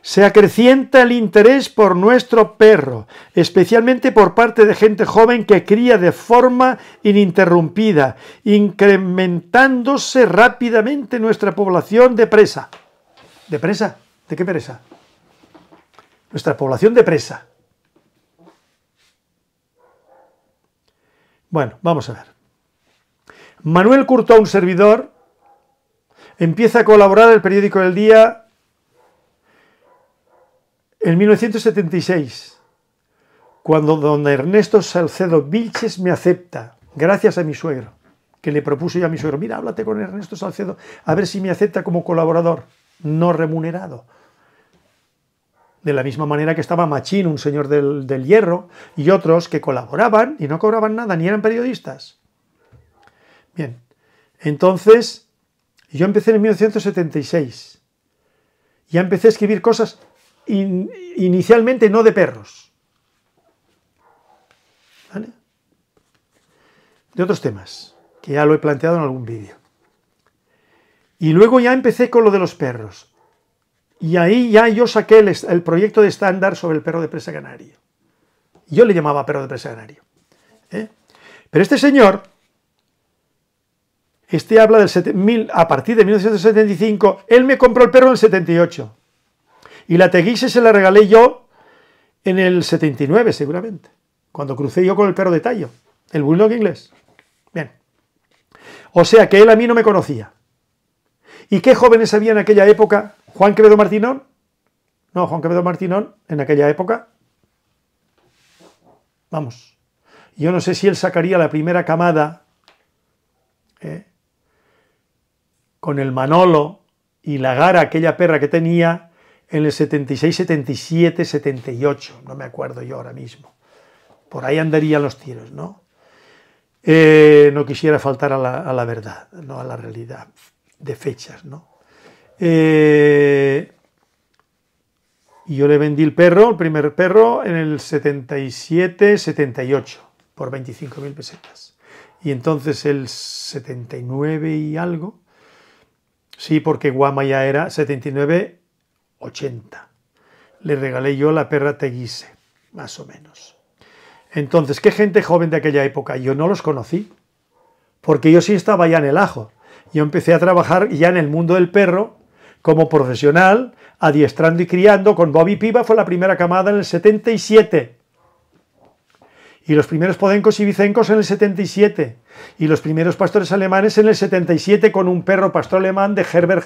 Speaker 1: se acrecienta el interés por nuestro perro, especialmente por parte de gente joven que cría de forma ininterrumpida, incrementándose rápidamente nuestra población de presa. ¿De presa? ¿De qué presa? Nuestra población de presa. Bueno, vamos a ver. Manuel Curtó, un servidor, Empieza a colaborar el periódico El Día en 1976, cuando don Ernesto Salcedo Vilches me acepta, gracias a mi suegro, que le propuso yo a mi suegro, mira, háblate con Ernesto Salcedo, a ver si me acepta como colaborador, no remunerado. De la misma manera que estaba Machín, un señor del, del hierro, y otros que colaboraban y no cobraban nada, ni eran periodistas. Bien, entonces y yo empecé en 1976. Ya empecé a escribir cosas inicialmente no de perros. De otros temas, que ya lo he planteado en algún vídeo. Y luego ya empecé con lo de los perros. Y ahí ya yo saqué el, proyecto de estándar sobre el perro de presa canario. Yo le llamaba perro de presa canario. ¿eh? Pero este señor este habla del 7000, a partir de 1975, él me compró el perro en el 78. Y la Teguise se la regalé yo en el 79, seguramente, cuando crucé yo con el perro de tallo, el bulldog inglés. Bien. O sea que él a mí no me conocía. ¿Y qué jóvenes había en aquella época? ¿Juan Quevedo Martinón? No, Juan Quevedo Martinón, en aquella época. Vamos. Yo no sé si él sacaría la primera camada con el Manolo y la Gara, aquella perra que tenía, en el 76, 77, 78, no me acuerdo yo ahora mismo. Por ahí andarían los tiros, ¿no? Eh, no quisiera faltar a la, verdad, no a la realidad de fechas, ¿no? Eh, y yo le vendí el perro, el primer perro, en el 77, 78, por 25.000 pesetas. Y entonces el 79 y algo, Sí, porque Guama ya era 79, 80. Le regalé yo la perra Teguise, más o menos. Entonces, ¿qué gente joven de aquella época? Yo no los conocí, porque yo sí estaba ya en el ajo. Yo empecé a trabajar ya en el mundo del perro como profesional, adiestrando y criando con Bobby Piva, fue la primera camada en el 77 y los primeros podencos y vicencos en el 77, y los primeros pastores alemanes en el 77 con un perro pastor alemán de Herbert,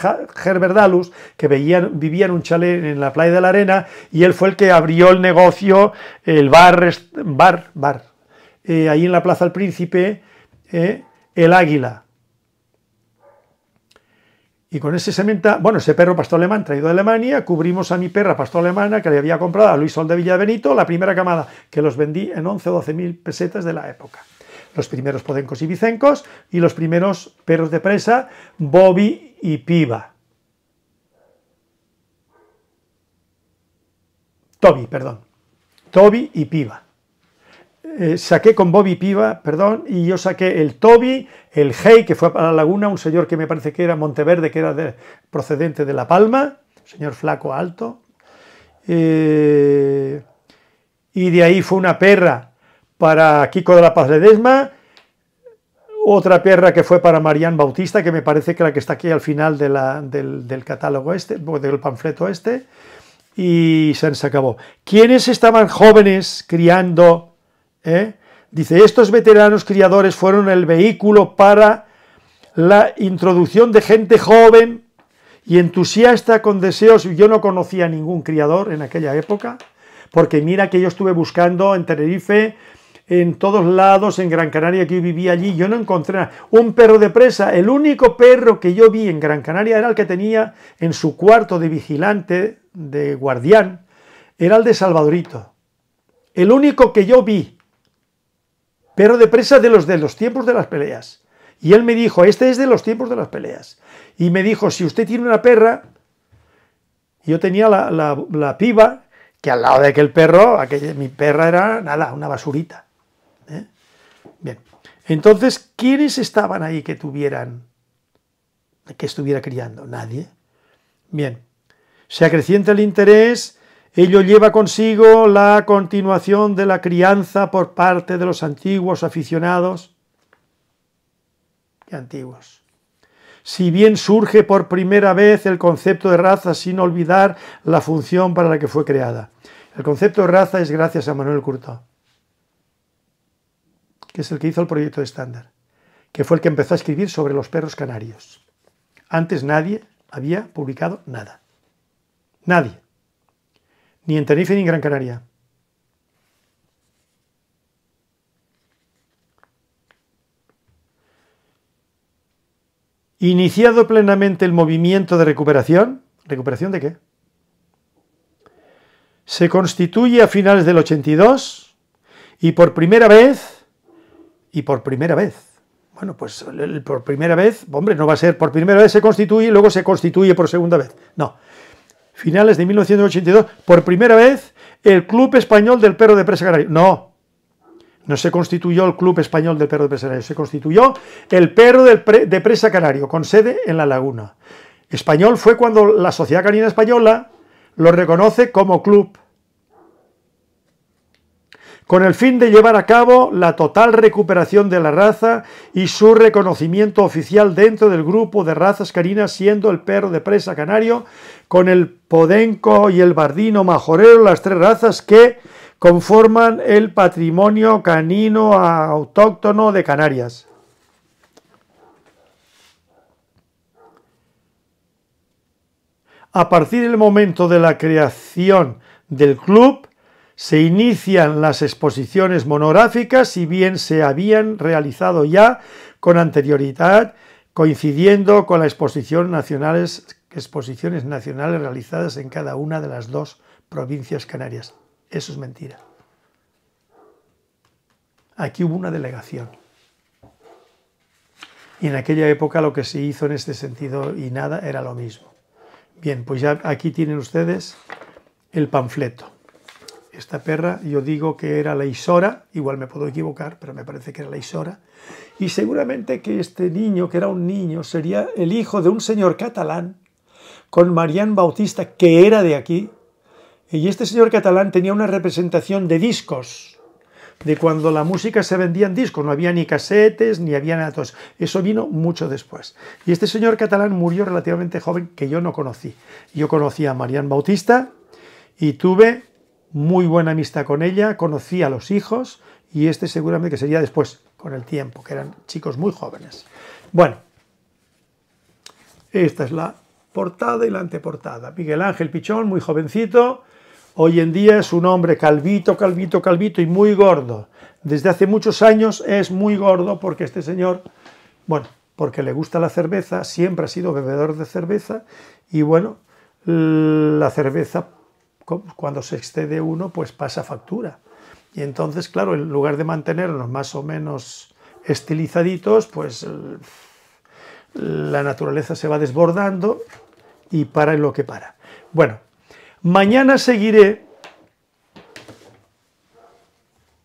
Speaker 1: que veían, vivía en un chalet en la playa de la arena, y él fue el que abrió el negocio, el bar, bar, bar, eh, ahí en la Plaza del Príncipe, eh, el Águila. Y con ese sementa, bueno, ese perro pastor alemán traído de Alemania, cubrimos a mi perra pastor alemana que le había comprado a Luis Sol de Villa Benito, la primera camada, que los vendí en 11 o 12 mil pesetas de la época. Los primeros podencos y vicencos y los primeros perros de presa, Bobby y Piba. Toby, perdón. Toby y Piba. Eh, saqué con Bobby Piva, perdón, y yo saqué el Toby, el Hey, que fue para la Laguna, un señor que me parece que era Monteverde, que era de, procedente de La Palma, señor flaco alto. Eh, y de ahí fue una perra para Kiko de la Paz Ledesma, otra perra que fue para Marían Bautista, que me parece que la que está aquí al final del, del, catálogo este, del panfleto este, y se acabó. ¿Quiénes estaban jóvenes criando ¿Eh? Dice, estos veteranos criadores fueron el vehículo para la introducción de gente joven y entusiasta con deseos. Yo no conocía ningún criador en aquella época, porque mira que yo estuve buscando en Tenerife, en todos lados, en Gran Canaria, que yo vivía allí, yo no encontré un perro de presa. El único perro que yo vi en Gran Canaria era el que tenía en su cuarto de vigilante, de guardián, era el de Salvadorito. El único que yo vi perro de presa de los de los tiempos de las peleas. Y él me dijo, este es de los tiempos de las peleas. Y me dijo, si usted tiene una perra, yo tenía la, la, piba, que al lado de aquel perro, aquella, mi perra era nada, una basurita. ¿eh? Bien, entonces, ¿quiénes estaban ahí que tuvieran, que estuviera criando? Nadie. Bien, se acrecienta el interés, Ello lleva consigo la continuación de la crianza por parte de los antiguos aficionados y antiguos. Si bien surge por primera vez el concepto de raza sin olvidar la función para la que fue creada. El concepto de raza es gracias a Manuel Curtó que es el que hizo el proyecto de estándar, que fue el que empezó a escribir sobre los perros canarios. Antes nadie había publicado nada. Nadie ni en Tenerife ni en Gran Canaria. Iniciado plenamente el movimiento de recuperación, ¿recuperación de qué? Se constituye a finales del 82 y por primera vez, y por primera vez, bueno, pues por primera vez, hombre, no va a ser por primera vez se constituye y luego se constituye por segunda vez. No, finales de 1982, por primera vez, el Club Español del Perro de Presa Canario. No, no se constituyó el Club Español del Perro de Presa Canario, se constituyó el Perro de Presa Canario, con sede en La Laguna. Español fue cuando la Sociedad Canina Española lo reconoce como club con el fin de llevar a cabo la total recuperación de la raza y su reconocimiento oficial dentro del grupo de razas caninas, siendo el perro de presa canario, con el podenco y el bardino majorero, las tres razas que conforman el patrimonio canino autóctono de Canarias. A partir del momento de la creación del club, se inician las exposiciones monográficas, si bien se habían realizado ya con anterioridad, coincidiendo con las exposiciones nacionales realizadas en cada una de las dos provincias canarias. Eso es mentira. Aquí hubo una delegación. Y en aquella época lo que se hizo en este sentido y nada era lo mismo. Bien, pues ya aquí tienen ustedes el panfleto. Esta perra yo digo que era la Isora, igual me puedo equivocar, pero me parece que era la Isora. Y seguramente que este niño, que era un niño, sería el hijo de un señor catalán con Marián Bautista, que era de aquí. Y este señor catalán tenía una representación de discos, de cuando la música se vendía en discos, no había ni casetes, ni había nada, Eso vino mucho después. Y este señor catalán murió relativamente joven, que yo no conocí. Yo conocí a Marián Bautista y tuve muy buena amistad con ella, conocía a los hijos y este seguramente que sería después, con el tiempo, que eran chicos muy jóvenes. Bueno, esta es la portada y la anteportada. Miguel Ángel Pichón, muy jovencito, hoy en día es un hombre calvito, calvito, calvito y muy gordo. Desde hace muchos años es muy gordo porque este señor, bueno, porque le gusta la cerveza, siempre ha sido bebedor de cerveza y bueno, la cerveza cuando se excede uno, pues pasa factura. Y entonces, claro, en lugar de mantenernos más o menos estilizaditos, pues eh, la naturaleza se va desbordando y para en lo que para. Bueno, mañana seguiré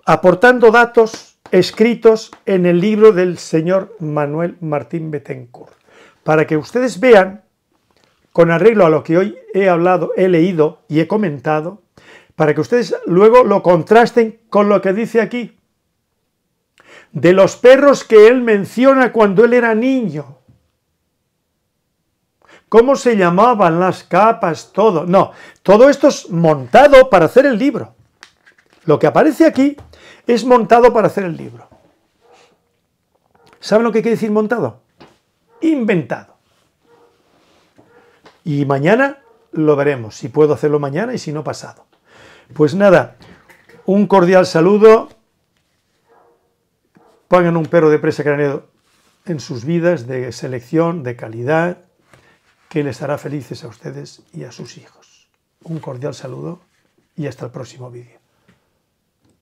Speaker 1: aportando datos escritos en el libro del señor Manuel Martín betencourt para que ustedes vean con arreglo a lo que hoy he hablado, he leído y he comentado, para que ustedes luego lo contrasten con lo que dice aquí. De los perros que él menciona cuando él era niño. ¿Cómo se llamaban las capas? Todo. No, todo esto es montado para hacer el libro. Lo que aparece aquí es montado para hacer el libro. ¿Saben lo que quiere decir montado? Inventado. Y mañana lo veremos, si puedo hacerlo mañana y si no pasado. Pues nada, un cordial saludo. Pongan un perro de presa granero en sus vidas de selección, de calidad, que les hará felices a ustedes y a sus hijos. Un cordial saludo y hasta el próximo vídeo.